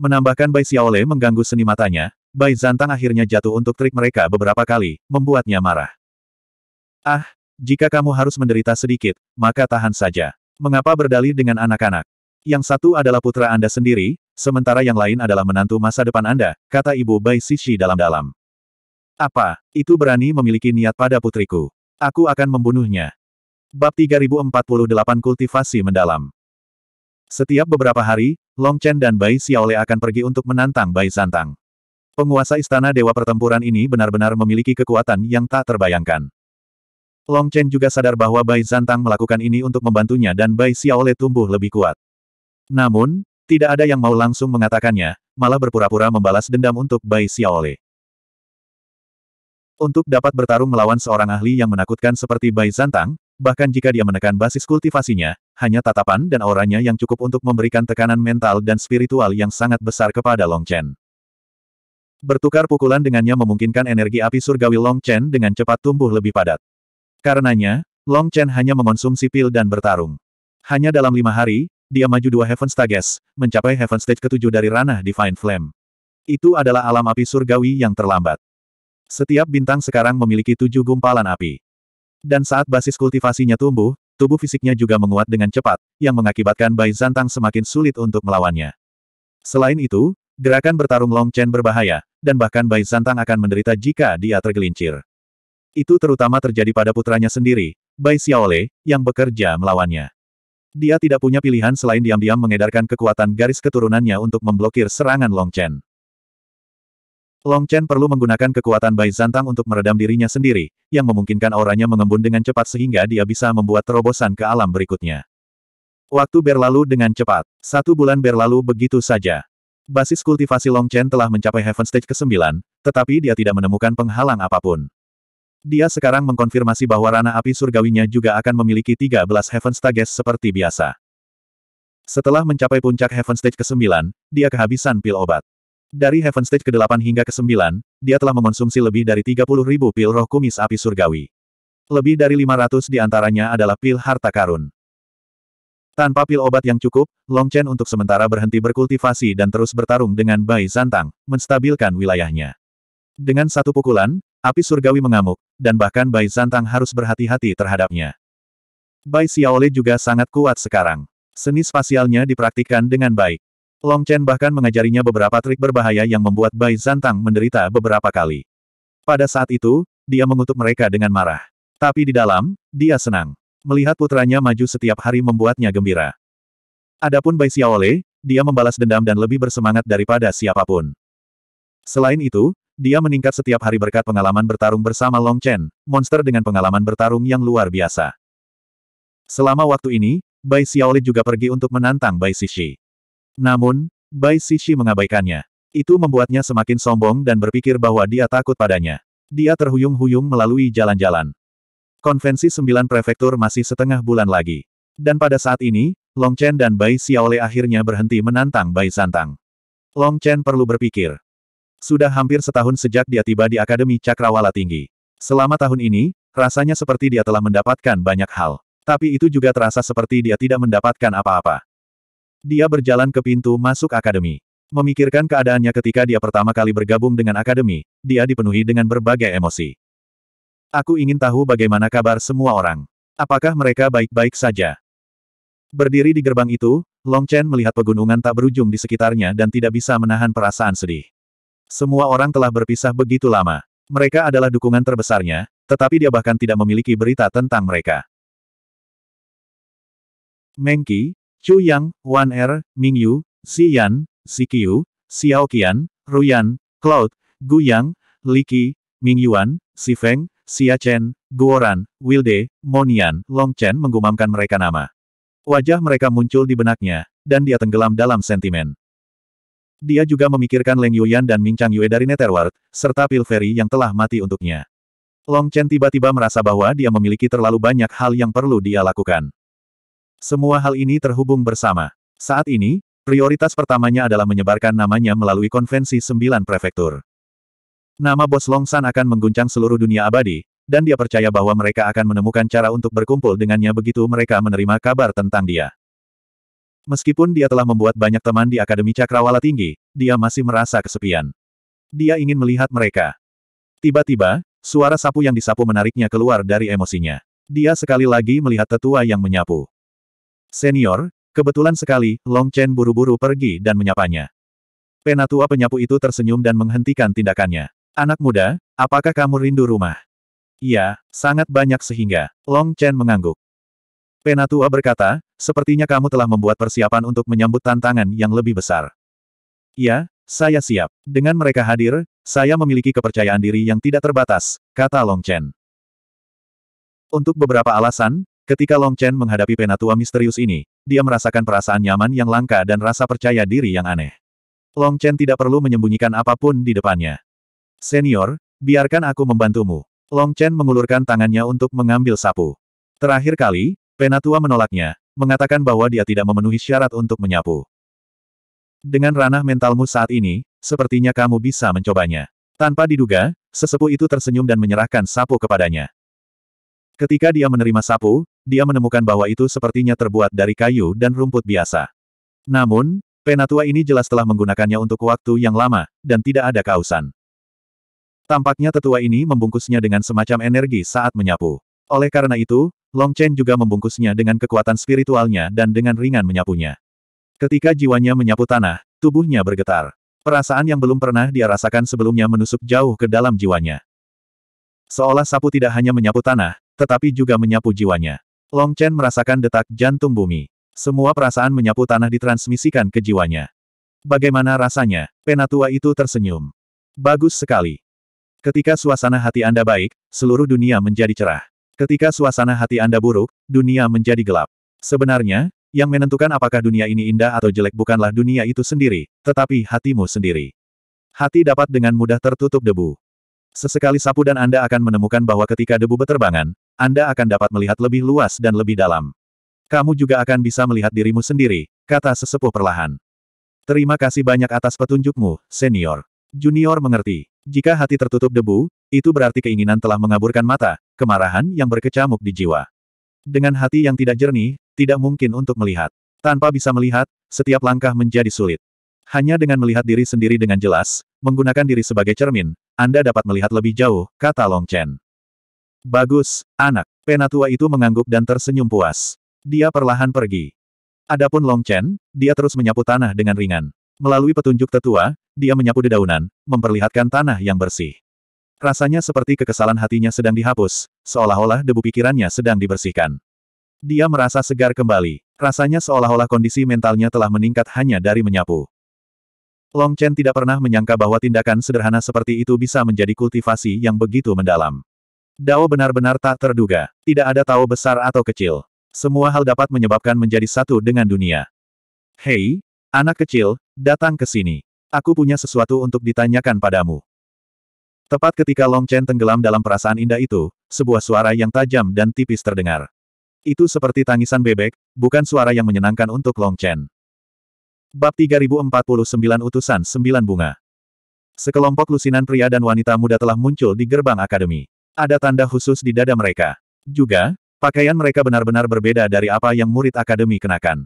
Menambahkan Bai Xiaole mengganggu seni matanya, Bai Zantang akhirnya jatuh untuk trik mereka beberapa kali, membuatnya marah. Ah, jika kamu harus menderita sedikit, maka tahan saja. Mengapa berdalih dengan anak-anak? Yang satu adalah putra Anda sendiri, sementara yang lain adalah menantu masa depan Anda, kata ibu Bai Sishi dalam-dalam. Apa, itu berani memiliki niat pada putriku. Aku akan membunuhnya. Bab 3048 Kultivasi Mendalam Setiap beberapa hari, Long Chen dan Bai Xiaole akan pergi untuk menantang Bai Santang. Penguasa Istana Dewa Pertempuran ini benar-benar memiliki kekuatan yang tak terbayangkan. Long Chen juga sadar bahwa Bai Zantang melakukan ini untuk membantunya dan Bai Xiaole tumbuh lebih kuat. Namun, tidak ada yang mau langsung mengatakannya, malah berpura-pura membalas dendam untuk Bai Xiaole. Untuk dapat bertarung melawan seorang ahli yang menakutkan seperti Bai Zantang, bahkan jika dia menekan basis kultivasinya, hanya tatapan dan auranya yang cukup untuk memberikan tekanan mental dan spiritual yang sangat besar kepada Long Chen. Bertukar pukulan dengannya memungkinkan energi api surgawi Long Chen dengan cepat tumbuh lebih padat. Karenanya, Long Chen hanya mengonsumsi pil dan bertarung. Hanya dalam lima hari, dia maju dua Heaven Stages, mencapai Heaven Stage ketujuh dari ranah Divine Flame. Itu adalah alam api surgawi yang terlambat. Setiap bintang sekarang memiliki tujuh gumpalan api. Dan saat basis kultivasinya tumbuh, tubuh fisiknya juga menguat dengan cepat, yang mengakibatkan Bai Zantang semakin sulit untuk melawannya. Selain itu, gerakan bertarung Long Chen berbahaya, dan bahkan Bai Zantang akan menderita jika dia tergelincir. Itu terutama terjadi pada putranya sendiri, Bai Xiaole, yang bekerja melawannya. Dia tidak punya pilihan selain diam-diam mengedarkan kekuatan garis keturunannya untuk memblokir serangan Long Chen. Long Chen perlu menggunakan kekuatan Bai Zantang untuk meredam dirinya sendiri, yang memungkinkan auranya mengembun dengan cepat sehingga dia bisa membuat terobosan ke alam berikutnya. Waktu berlalu dengan cepat. Satu bulan berlalu begitu saja. Basis kultivasi Long Chen telah mencapai Heaven Stage ke-9, tetapi dia tidak menemukan penghalang apapun. Dia sekarang mengkonfirmasi bahwa Rana Api Surgawinya juga akan memiliki 13 Heaven Stages seperti biasa. Setelah mencapai puncak Heaven Stage ke-9, dia kehabisan pil obat. Dari Heaven Stage ke-8 hingga ke-9, dia telah mengonsumsi lebih dari 30 ribu pil roh kumis api surgawi. Lebih dari 500 di antaranya adalah pil harta karun. Tanpa pil obat yang cukup, Long Chen untuk sementara berhenti berkultivasi dan terus bertarung dengan Bai Zantang, menstabilkan wilayahnya. Dengan satu pukulan, Api surgawi mengamuk, dan bahkan Bai Zantang harus berhati-hati terhadapnya. Bai Xiaole juga sangat kuat sekarang. Seni spasialnya dipraktikkan dengan baik. Long Chen bahkan mengajarinya beberapa trik berbahaya yang membuat Bai Zantang menderita beberapa kali. Pada saat itu, dia mengutuk mereka dengan marah. Tapi di dalam, dia senang. Melihat putranya maju setiap hari membuatnya gembira. Adapun Bai Xiaole, dia membalas dendam dan lebih bersemangat daripada siapapun. Selain itu, dia meningkat setiap hari berkat pengalaman bertarung bersama Long Chen, monster dengan pengalaman bertarung yang luar biasa. Selama waktu ini, Bai Xiaoli juga pergi untuk menantang Bai Xixi. Namun, Bai Xixi mengabaikannya. Itu membuatnya semakin sombong dan berpikir bahwa dia takut padanya. Dia terhuyung-huyung melalui jalan-jalan. Konvensi sembilan prefektur masih setengah bulan lagi. Dan pada saat ini, Long Chen dan Bai Xiaole akhirnya berhenti menantang Bai Santang. Long Chen perlu berpikir. Sudah hampir setahun sejak dia tiba di Akademi Cakrawala Tinggi. Selama tahun ini, rasanya seperti dia telah mendapatkan banyak hal. Tapi itu juga terasa seperti dia tidak mendapatkan apa-apa. Dia berjalan ke pintu masuk Akademi. Memikirkan keadaannya ketika dia pertama kali bergabung dengan Akademi, dia dipenuhi dengan berbagai emosi. Aku ingin tahu bagaimana kabar semua orang. Apakah mereka baik-baik saja? Berdiri di gerbang itu, Long Chen melihat pegunungan tak berujung di sekitarnya dan tidak bisa menahan perasaan sedih. Semua orang telah berpisah begitu lama. Mereka adalah dukungan terbesarnya, tetapi dia bahkan tidak memiliki berita tentang mereka. Mengki, Chu Yang, Wan Er, Ming Yu, Xi Yan, Xi Qiu, Xiao Qian, Ruyan, Cloud, Gu Yang, Li Qi, Ming Yuan, Xi Feng, Xia Chen, Guoran, Wilde, Monian, Long Chen menggumamkan mereka nama. Wajah mereka muncul di benaknya, dan dia tenggelam dalam sentimen. Dia juga memikirkan Leng Yuyan dan Ming Chang Yue dari Netherworld, serta Pil Pilferi yang telah mati untuknya. Long Chen tiba-tiba merasa bahwa dia memiliki terlalu banyak hal yang perlu dia lakukan. Semua hal ini terhubung bersama. Saat ini, prioritas pertamanya adalah menyebarkan namanya melalui konvensi sembilan prefektur. Nama bos Long San akan mengguncang seluruh dunia abadi, dan dia percaya bahwa mereka akan menemukan cara untuk berkumpul dengannya begitu mereka menerima kabar tentang dia. Meskipun dia telah membuat banyak teman di Akademi Cakrawala Tinggi, dia masih merasa kesepian. Dia ingin melihat mereka. Tiba-tiba, suara sapu yang disapu menariknya keluar dari emosinya. Dia sekali lagi melihat tetua yang menyapu. Senior, kebetulan sekali, Long Chen buru-buru pergi dan menyapanya. Penatua penyapu itu tersenyum dan menghentikan tindakannya. Anak muda, apakah kamu rindu rumah? Iya, sangat banyak sehingga, Long Chen mengangguk. Penatua berkata, Sepertinya kamu telah membuat persiapan untuk menyambut tantangan yang lebih besar. Ya, saya siap. Dengan mereka hadir, saya memiliki kepercayaan diri yang tidak terbatas, kata Long Chen. Untuk beberapa alasan, ketika Long Chen menghadapi penatua misterius ini, dia merasakan perasaan nyaman yang langka dan rasa percaya diri yang aneh. Long Chen tidak perlu menyembunyikan apapun di depannya. Senior, biarkan aku membantumu. Long Chen mengulurkan tangannya untuk mengambil sapu. Terakhir kali, penatua menolaknya, mengatakan bahwa dia tidak memenuhi syarat untuk menyapu. Dengan ranah mentalmu saat ini, sepertinya kamu bisa mencobanya. Tanpa diduga, sesepuh itu tersenyum dan menyerahkan sapu kepadanya. Ketika dia menerima sapu, dia menemukan bahwa itu sepertinya terbuat dari kayu dan rumput biasa. Namun, penatua ini jelas telah menggunakannya untuk waktu yang lama, dan tidak ada kausan. Tampaknya tetua ini membungkusnya dengan semacam energi saat menyapu. Oleh karena itu, Long Chen juga membungkusnya dengan kekuatan spiritualnya dan dengan ringan menyapunya. Ketika jiwanya menyapu tanah, tubuhnya bergetar. Perasaan yang belum pernah dia rasakan sebelumnya menusuk jauh ke dalam jiwanya. Seolah sapu tidak hanya menyapu tanah, tetapi juga menyapu jiwanya. Long Chen merasakan detak jantung bumi. Semua perasaan menyapu tanah ditransmisikan ke jiwanya. Bagaimana rasanya? Penatua itu tersenyum. Bagus sekali. Ketika suasana hati Anda baik, seluruh dunia menjadi cerah. Ketika suasana hati Anda buruk, dunia menjadi gelap. Sebenarnya, yang menentukan apakah dunia ini indah atau jelek bukanlah dunia itu sendiri, tetapi hatimu sendiri. Hati dapat dengan mudah tertutup debu. Sesekali sapu dan Anda akan menemukan bahwa ketika debu beterbangan, Anda akan dapat melihat lebih luas dan lebih dalam. Kamu juga akan bisa melihat dirimu sendiri, kata sesepuh perlahan. Terima kasih banyak atas petunjukmu, senior. Junior mengerti. Jika hati tertutup debu, itu berarti keinginan telah mengaburkan mata, kemarahan yang berkecamuk di jiwa. Dengan hati yang tidak jernih, tidak mungkin untuk melihat. Tanpa bisa melihat, setiap langkah menjadi sulit. Hanya dengan melihat diri sendiri dengan jelas, menggunakan diri sebagai cermin, Anda dapat melihat lebih jauh, kata Long Chen. Bagus, anak. Penatua itu mengangguk dan tersenyum puas. Dia perlahan pergi. Adapun Long Chen, dia terus menyapu tanah dengan ringan. Melalui petunjuk tetua, dia menyapu dedaunan, memperlihatkan tanah yang bersih. Rasanya seperti kekesalan hatinya sedang dihapus, seolah-olah debu pikirannya sedang dibersihkan. Dia merasa segar kembali. Rasanya seolah-olah kondisi mentalnya telah meningkat hanya dari menyapu. Long Chen tidak pernah menyangka bahwa tindakan sederhana seperti itu bisa menjadi kultivasi yang begitu mendalam. Dao benar-benar tak terduga. Tidak ada tahu besar atau kecil. Semua hal dapat menyebabkan menjadi satu dengan dunia. Hei, anak kecil, datang ke sini. Aku punya sesuatu untuk ditanyakan padamu. Tepat ketika Long Chen tenggelam dalam perasaan indah itu, sebuah suara yang tajam dan tipis terdengar. Itu seperti tangisan bebek, bukan suara yang menyenangkan untuk Long Chen. Bab 3049 Utusan Sembilan Bunga Sekelompok lusinan pria dan wanita muda telah muncul di gerbang akademi. Ada tanda khusus di dada mereka. Juga, pakaian mereka benar-benar berbeda dari apa yang murid akademi kenakan.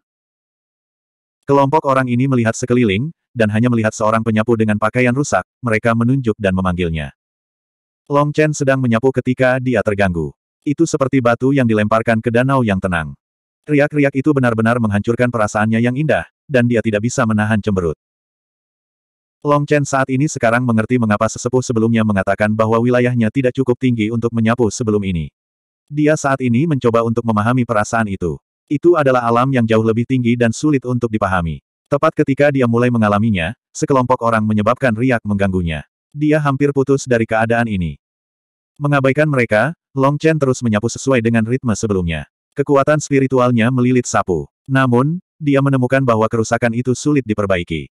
Kelompok orang ini melihat sekeliling, dan hanya melihat seorang penyapu dengan pakaian rusak, mereka menunjuk dan memanggilnya. Long Chen sedang menyapu ketika dia terganggu. Itu seperti batu yang dilemparkan ke danau yang tenang. Riak-riak itu benar-benar menghancurkan perasaannya yang indah, dan dia tidak bisa menahan cemberut. Long Chen saat ini sekarang mengerti mengapa sesepuh sebelumnya mengatakan bahwa wilayahnya tidak cukup tinggi untuk menyapu sebelum ini. Dia saat ini mencoba untuk memahami perasaan itu. Itu adalah alam yang jauh lebih tinggi dan sulit untuk dipahami. Tepat ketika dia mulai mengalaminya, sekelompok orang menyebabkan riak mengganggunya. Dia hampir putus dari keadaan ini. Mengabaikan mereka, Long Chen terus menyapu sesuai dengan ritme sebelumnya. Kekuatan spiritualnya melilit sapu. Namun, dia menemukan bahwa kerusakan itu sulit diperbaiki.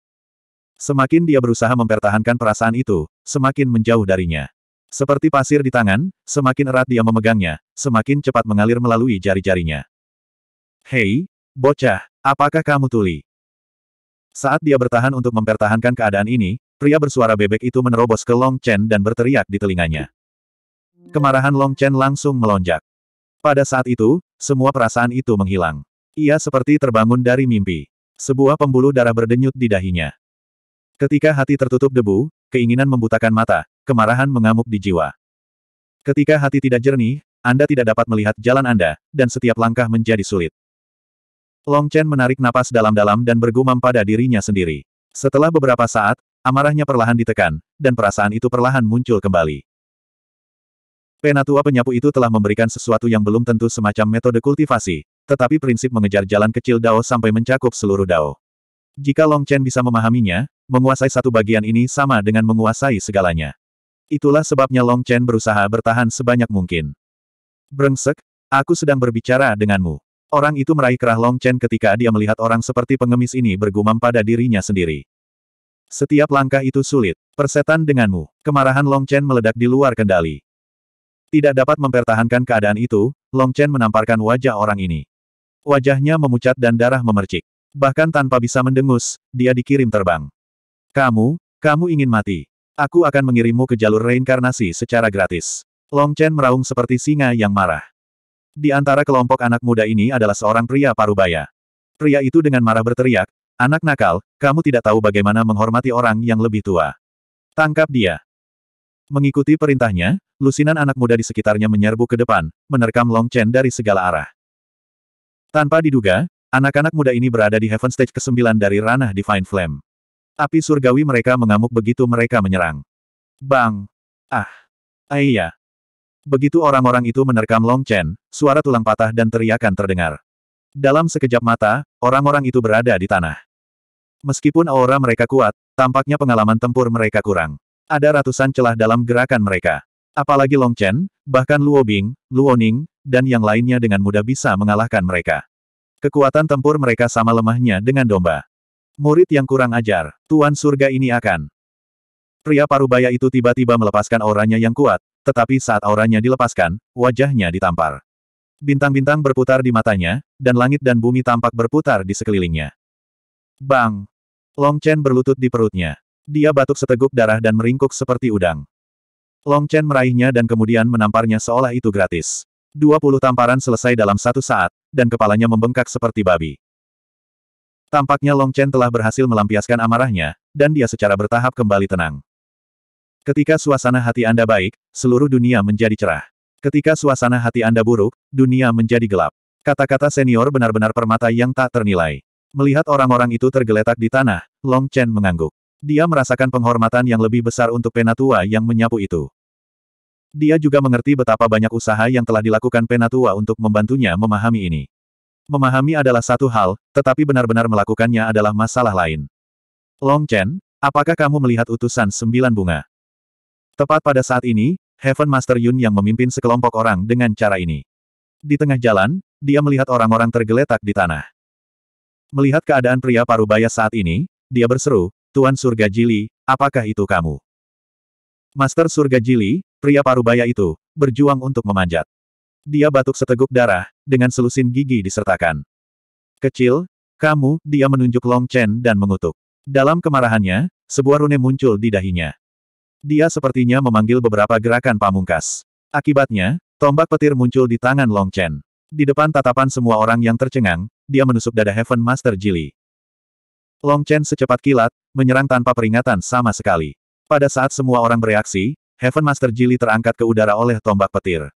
Semakin dia berusaha mempertahankan perasaan itu, semakin menjauh darinya. Seperti pasir di tangan, semakin erat dia memegangnya, semakin cepat mengalir melalui jari-jarinya. Hei, bocah, apakah kamu tuli? Saat dia bertahan untuk mempertahankan keadaan ini, pria bersuara bebek itu menerobos ke Long Chen dan berteriak di telinganya. Kemarahan Long Chen langsung melonjak. Pada saat itu, semua perasaan itu menghilang. Ia seperti terbangun dari mimpi. Sebuah pembuluh darah berdenyut di dahinya. Ketika hati tertutup debu, keinginan membutakan mata, kemarahan mengamuk di jiwa. Ketika hati tidak jernih, Anda tidak dapat melihat jalan Anda, dan setiap langkah menjadi sulit. Long Chen menarik napas dalam-dalam dan bergumam pada dirinya sendiri. Setelah beberapa saat, amarahnya perlahan ditekan, dan perasaan itu perlahan muncul kembali. Penatua penyapu itu telah memberikan sesuatu yang belum tentu semacam metode kultivasi, tetapi prinsip mengejar jalan kecil Dao sampai mencakup seluruh Dao. Jika Long Chen bisa memahaminya, menguasai satu bagian ini sama dengan menguasai segalanya. Itulah sebabnya Long Chen berusaha bertahan sebanyak mungkin. Brengsek, aku sedang berbicara denganmu. Orang itu meraih kerah Long Chen ketika dia melihat orang seperti pengemis ini bergumam pada dirinya sendiri. Setiap langkah itu sulit. Persetan denganmu. Kemarahan Long Chen meledak di luar kendali. Tidak dapat mempertahankan keadaan itu, Long Chen menamparkan wajah orang ini. Wajahnya memucat dan darah memercik. Bahkan tanpa bisa mendengus, dia dikirim terbang. Kamu, kamu ingin mati. Aku akan mengirimmu ke jalur reinkarnasi secara gratis. Long Chen meraung seperti singa yang marah. Di antara kelompok anak muda ini adalah seorang pria parubaya. Pria itu dengan marah berteriak, Anak nakal, kamu tidak tahu bagaimana menghormati orang yang lebih tua. Tangkap dia. Mengikuti perintahnya, lusinan anak muda di sekitarnya menyerbu ke depan, menerkam Long Chen dari segala arah. Tanpa diduga, anak-anak muda ini berada di Heaven Stage ke-9 dari ranah Divine Flame. Api surgawi mereka mengamuk begitu mereka menyerang. Bang! Ah! Ayah! Iya. Begitu orang-orang itu menerkam Long Chen, suara tulang patah dan teriakan terdengar. Dalam sekejap mata, orang-orang itu berada di tanah. Meskipun aura mereka kuat, tampaknya pengalaman tempur mereka kurang. Ada ratusan celah dalam gerakan mereka. Apalagi Long Chen, bahkan Luo Bing, Luo Ning, dan yang lainnya dengan mudah bisa mengalahkan mereka. Kekuatan tempur mereka sama lemahnya dengan domba. Murid yang kurang ajar, Tuan Surga ini akan. Pria parubaya itu tiba-tiba melepaskan auranya yang kuat, tetapi saat auranya dilepaskan, wajahnya ditampar. Bintang-bintang berputar di matanya, dan langit dan bumi tampak berputar di sekelilingnya. Bang! Long Chen berlutut di perutnya. Dia batuk seteguk darah dan meringkuk seperti udang. Long Chen meraihnya dan kemudian menamparnya seolah itu gratis. Dua tamparan selesai dalam satu saat, dan kepalanya membengkak seperti babi. Tampaknya Long Chen telah berhasil melampiaskan amarahnya, dan dia secara bertahap kembali tenang. Ketika suasana hati Anda baik, seluruh dunia menjadi cerah. Ketika suasana hati Anda buruk, dunia menjadi gelap. Kata-kata senior benar-benar permata yang tak ternilai. Melihat orang-orang itu tergeletak di tanah, Long Chen mengangguk. Dia merasakan penghormatan yang lebih besar untuk penatua yang menyapu itu. Dia juga mengerti betapa banyak usaha yang telah dilakukan penatua untuk membantunya memahami ini. Memahami adalah satu hal, tetapi benar-benar melakukannya adalah masalah lain. Long Chen, apakah kamu melihat utusan sembilan bunga? Tepat pada saat ini, Heaven Master Yun yang memimpin sekelompok orang dengan cara ini. Di tengah jalan, dia melihat orang-orang tergeletak di tanah. Melihat keadaan pria parubaya saat ini, dia berseru, Tuan Surga Jili, apakah itu kamu? Master Surga Jili, pria parubaya itu, berjuang untuk memanjat. Dia batuk seteguk darah, dengan selusin gigi disertakan. Kecil, kamu, dia menunjuk Long Chen dan mengutuk. Dalam kemarahannya, sebuah rune muncul di dahinya. Dia sepertinya memanggil beberapa gerakan pamungkas. Akibatnya, tombak petir muncul di tangan Long Chen. Di depan tatapan semua orang yang tercengang, dia menusuk dada Heaven Master Jili. Long Chen secepat kilat, menyerang tanpa peringatan sama sekali. Pada saat semua orang bereaksi, Heaven Master Jili terangkat ke udara oleh tombak petir.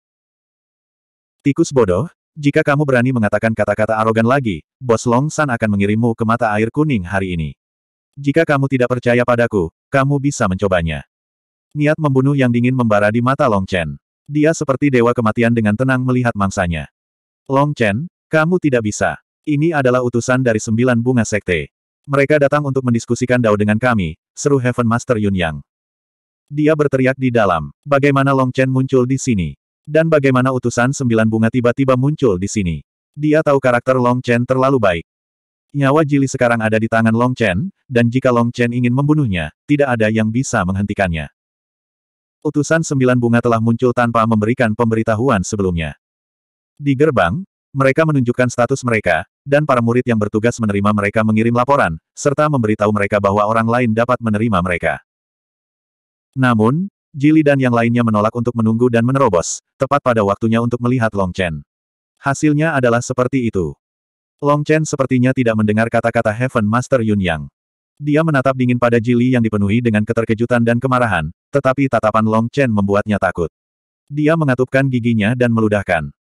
Tikus bodoh, jika kamu berani mengatakan kata-kata arogan lagi, Bos Long San akan mengirimmu ke mata air kuning hari ini. Jika kamu tidak percaya padaku, kamu bisa mencobanya. Niat membunuh yang dingin membara di mata Long Chen. Dia seperti dewa kematian dengan tenang melihat mangsanya. Long Chen, kamu tidak bisa. Ini adalah utusan dari sembilan bunga sekte. Mereka datang untuk mendiskusikan Dao dengan kami, seru Heaven Master Yun Yang. Dia berteriak di dalam, bagaimana Long Chen muncul di sini. Dan bagaimana utusan sembilan bunga tiba-tiba muncul di sini. Dia tahu karakter Long Chen terlalu baik. Nyawa Jili sekarang ada di tangan Long Chen, dan jika Long Chen ingin membunuhnya, tidak ada yang bisa menghentikannya utusan sembilan bunga telah muncul tanpa memberikan pemberitahuan sebelumnya. Di gerbang, mereka menunjukkan status mereka, dan para murid yang bertugas menerima mereka mengirim laporan, serta memberitahu mereka bahwa orang lain dapat menerima mereka. Namun, Jili dan yang lainnya menolak untuk menunggu dan menerobos, tepat pada waktunya untuk melihat Long Chen. Hasilnya adalah seperti itu. Long Chen sepertinya tidak mendengar kata-kata Heaven Master Yun Yang. Dia menatap dingin pada Jili yang dipenuhi dengan keterkejutan dan kemarahan, tetapi tatapan Long Chen membuatnya takut. Dia mengatupkan giginya dan meludahkan.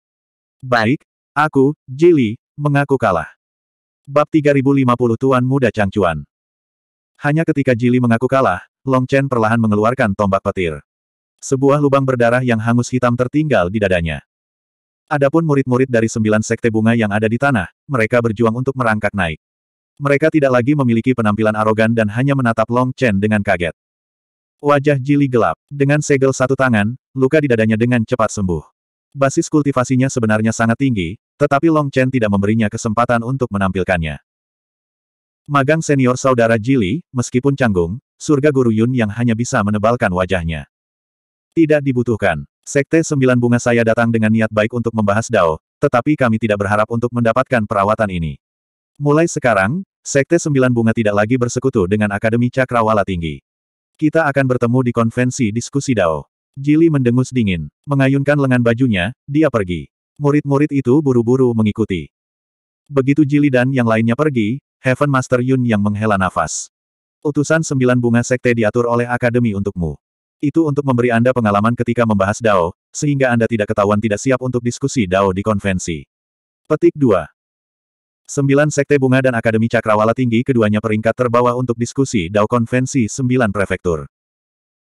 Baik, aku, Jili, mengaku kalah. Bab 3050 Tuan Muda Changchuan. Hanya ketika Jili mengaku kalah, Long Chen perlahan mengeluarkan tombak petir. Sebuah lubang berdarah yang hangus hitam tertinggal di dadanya. Adapun murid-murid dari sembilan sekte bunga yang ada di tanah, mereka berjuang untuk merangkak naik. Mereka tidak lagi memiliki penampilan arogan dan hanya menatap Long Chen dengan kaget. Wajah Jili gelap. Dengan segel satu tangan, luka di dadanya dengan cepat sembuh. Basis kultivasinya sebenarnya sangat tinggi, tetapi Long Chen tidak memberinya kesempatan untuk menampilkannya. Magang senior saudara Jili, meskipun canggung, surga guru Yun yang hanya bisa menebalkan wajahnya. Tidak dibutuhkan. Sekte Sembilan Bunga saya datang dengan niat baik untuk membahas Dao, tetapi kami tidak berharap untuk mendapatkan perawatan ini. Mulai sekarang, Sekte Sembilan Bunga tidak lagi bersekutu dengan Akademi Cakrawala Tinggi. Kita akan bertemu di konvensi diskusi Dao. Jili mendengus dingin. Mengayunkan lengan bajunya, dia pergi. Murid-murid itu buru-buru mengikuti. Begitu Jili dan yang lainnya pergi, Heaven Master Yun yang menghela nafas. Utusan sembilan bunga sekte diatur oleh akademi untukmu. Itu untuk memberi Anda pengalaman ketika membahas Dao, sehingga Anda tidak ketahuan tidak siap untuk diskusi Dao di konvensi. Petik 2. Sembilan sekte bunga dan Akademi Cakrawala tinggi keduanya peringkat terbawah untuk diskusi Dao Konvensi Sembilan Prefektur.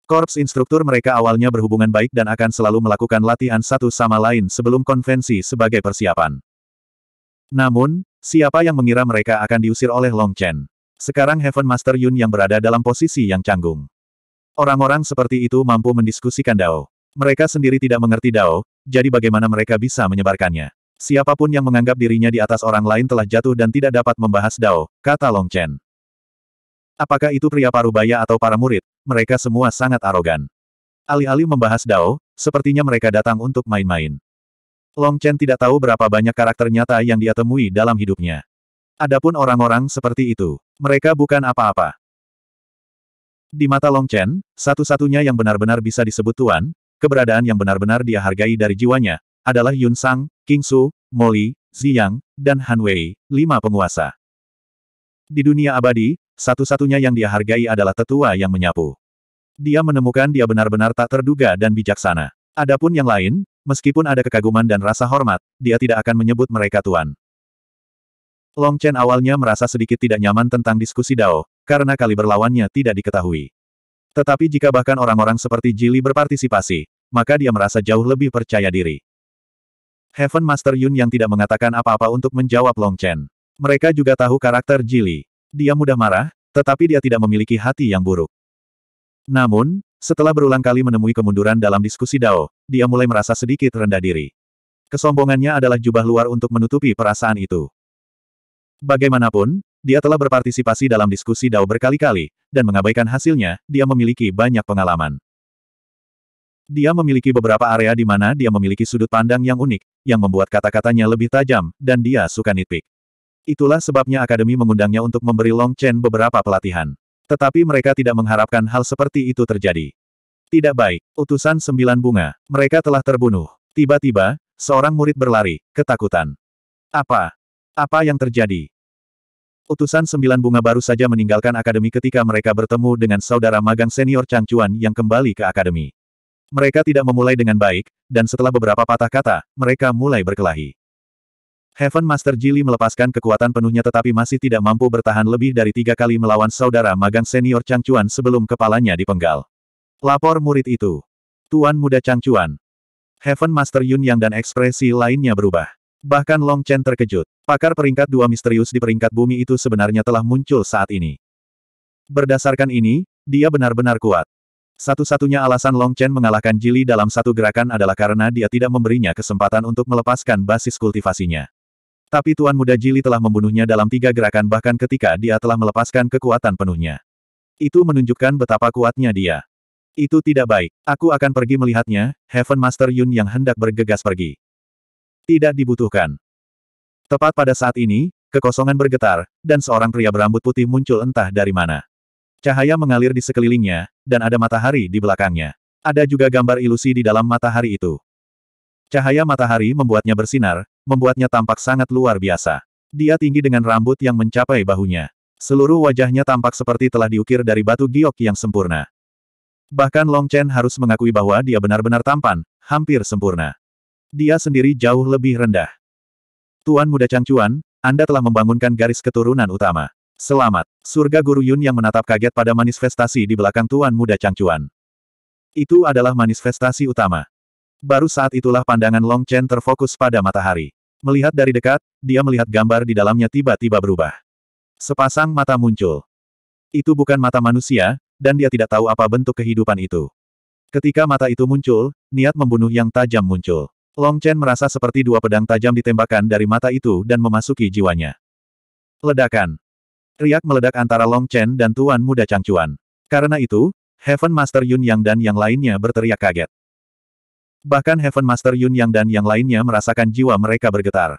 Korps instruktur mereka awalnya berhubungan baik dan akan selalu melakukan latihan satu sama lain sebelum konvensi sebagai persiapan. Namun, siapa yang mengira mereka akan diusir oleh Long Chen? Sekarang Heaven Master Yun yang berada dalam posisi yang canggung. Orang-orang seperti itu mampu mendiskusikan Dao. Mereka sendiri tidak mengerti Dao, jadi bagaimana mereka bisa menyebarkannya? Siapapun yang menganggap dirinya di atas orang lain telah jatuh dan tidak dapat membahas Dao, kata Long Chen. Apakah itu pria parubaya atau para murid, mereka semua sangat arogan. Alih-alih membahas Dao, sepertinya mereka datang untuk main-main. Long Chen tidak tahu berapa banyak karakter nyata yang dia temui dalam hidupnya. Adapun orang-orang seperti itu, mereka bukan apa-apa. Di mata Long Chen, satu-satunya yang benar-benar bisa disebut tuan, keberadaan yang benar-benar dia hargai dari jiwanya, adalah Yun Sang, King Su, Moli, Ziyang, dan Han Wei, lima penguasa. Di dunia abadi, satu-satunya yang dia hargai adalah tetua yang menyapu. Dia menemukan dia benar-benar tak terduga dan bijaksana. Adapun yang lain, meskipun ada kekaguman dan rasa hormat, dia tidak akan menyebut mereka tuan. Long Chen awalnya merasa sedikit tidak nyaman tentang diskusi Dao, karena kali berlawannya tidak diketahui. Tetapi jika bahkan orang-orang seperti Jili berpartisipasi, maka dia merasa jauh lebih percaya diri. Heaven Master Yun yang tidak mengatakan apa-apa untuk menjawab Long Chen. Mereka juga tahu karakter Jili. Dia mudah marah, tetapi dia tidak memiliki hati yang buruk. Namun, setelah berulang kali menemui kemunduran dalam diskusi Dao, dia mulai merasa sedikit rendah diri. Kesombongannya adalah jubah luar untuk menutupi perasaan itu. Bagaimanapun, dia telah berpartisipasi dalam diskusi Dao berkali-kali, dan mengabaikan hasilnya, dia memiliki banyak pengalaman. Dia memiliki beberapa area di mana dia memiliki sudut pandang yang unik, yang membuat kata-katanya lebih tajam, dan dia suka nitpick. Itulah sebabnya Akademi mengundangnya untuk memberi Long Chen beberapa pelatihan. Tetapi mereka tidak mengharapkan hal seperti itu terjadi. Tidak baik, utusan sembilan bunga, mereka telah terbunuh. Tiba-tiba, seorang murid berlari, ketakutan. Apa? Apa yang terjadi? Utusan sembilan bunga baru saja meninggalkan akademi ketika mereka bertemu dengan saudara magang senior Chang Chuan yang kembali ke akademi. Mereka tidak memulai dengan baik, dan setelah beberapa patah kata, mereka mulai berkelahi. Heaven Master Jili melepaskan kekuatan penuhnya tetapi masih tidak mampu bertahan lebih dari tiga kali melawan saudara magang senior Chuan sebelum kepalanya dipenggal. Lapor murid itu. Tuan muda Chuan. Heaven Master Yun Yang dan ekspresi lainnya berubah. Bahkan Long Chen terkejut. Pakar peringkat dua misterius di peringkat bumi itu sebenarnya telah muncul saat ini. Berdasarkan ini, dia benar-benar kuat. Satu-satunya alasan Long Chen mengalahkan Jili dalam satu gerakan adalah karena dia tidak memberinya kesempatan untuk melepaskan basis kultivasinya. Tapi Tuan Muda Jili telah membunuhnya dalam tiga gerakan bahkan ketika dia telah melepaskan kekuatan penuhnya. Itu menunjukkan betapa kuatnya dia. Itu tidak baik. Aku akan pergi melihatnya, Heaven Master Yun yang hendak bergegas pergi. Tidak dibutuhkan. Tepat pada saat ini, kekosongan bergetar, dan seorang pria berambut putih muncul entah dari mana. Cahaya mengalir di sekelilingnya, dan ada matahari di belakangnya. Ada juga gambar ilusi di dalam matahari itu. Cahaya matahari membuatnya bersinar, membuatnya tampak sangat luar biasa. Dia tinggi dengan rambut yang mencapai bahunya. Seluruh wajahnya tampak seperti telah diukir dari batu giok yang sempurna. Bahkan Long Chen harus mengakui bahwa dia benar-benar tampan, hampir sempurna. Dia sendiri jauh lebih rendah. Tuan Muda Changcuan, Anda telah membangunkan garis keturunan utama. Selamat, surga Guru Yun yang menatap kaget pada manifestasi di belakang Tuan Muda Changchuan. Itu adalah manifestasi utama. Baru saat itulah pandangan Long Chen terfokus pada matahari. Melihat dari dekat, dia melihat gambar di dalamnya tiba-tiba berubah. Sepasang mata muncul. Itu bukan mata manusia, dan dia tidak tahu apa bentuk kehidupan itu. Ketika mata itu muncul, niat membunuh yang tajam muncul. Long Chen merasa seperti dua pedang tajam ditembakkan dari mata itu dan memasuki jiwanya. Ledakan. Riak meledak antara Long Chen dan Tuan Muda Changchuan. Karena itu, Heaven Master Yun Yang dan yang lainnya berteriak kaget. Bahkan Heaven Master Yun Yang dan yang lainnya merasakan jiwa mereka bergetar.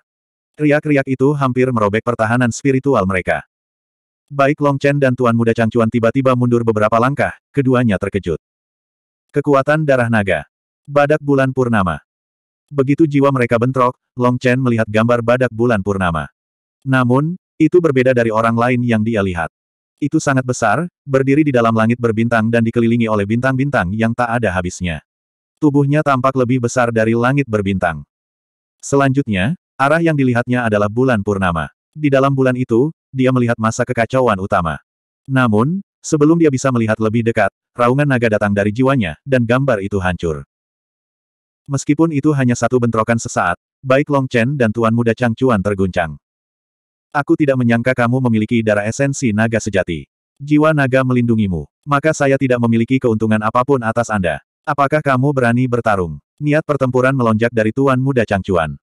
Riak-riak itu hampir merobek pertahanan spiritual mereka. Baik Long Chen dan Tuan Muda Changchuan tiba-tiba mundur beberapa langkah, keduanya terkejut. Kekuatan darah naga. Badak bulan purnama. Begitu jiwa mereka bentrok, Long Chen melihat gambar badak bulan purnama. Namun, itu berbeda dari orang lain yang dia lihat. Itu sangat besar, berdiri di dalam langit berbintang dan dikelilingi oleh bintang-bintang yang tak ada habisnya. Tubuhnya tampak lebih besar dari langit berbintang. Selanjutnya, arah yang dilihatnya adalah bulan purnama. Di dalam bulan itu, dia melihat masa kekacauan utama. Namun, sebelum dia bisa melihat lebih dekat, raungan naga datang dari jiwanya, dan gambar itu hancur. Meskipun itu hanya satu bentrokan sesaat, baik Long Chen dan Tuan Muda Chang Chuan terguncang. Aku tidak menyangka kamu memiliki darah esensi naga sejati. Jiwa naga melindungimu. Maka saya tidak memiliki keuntungan apapun atas Anda. Apakah kamu berani bertarung? Niat pertempuran melonjak dari Tuan Muda Changchuan.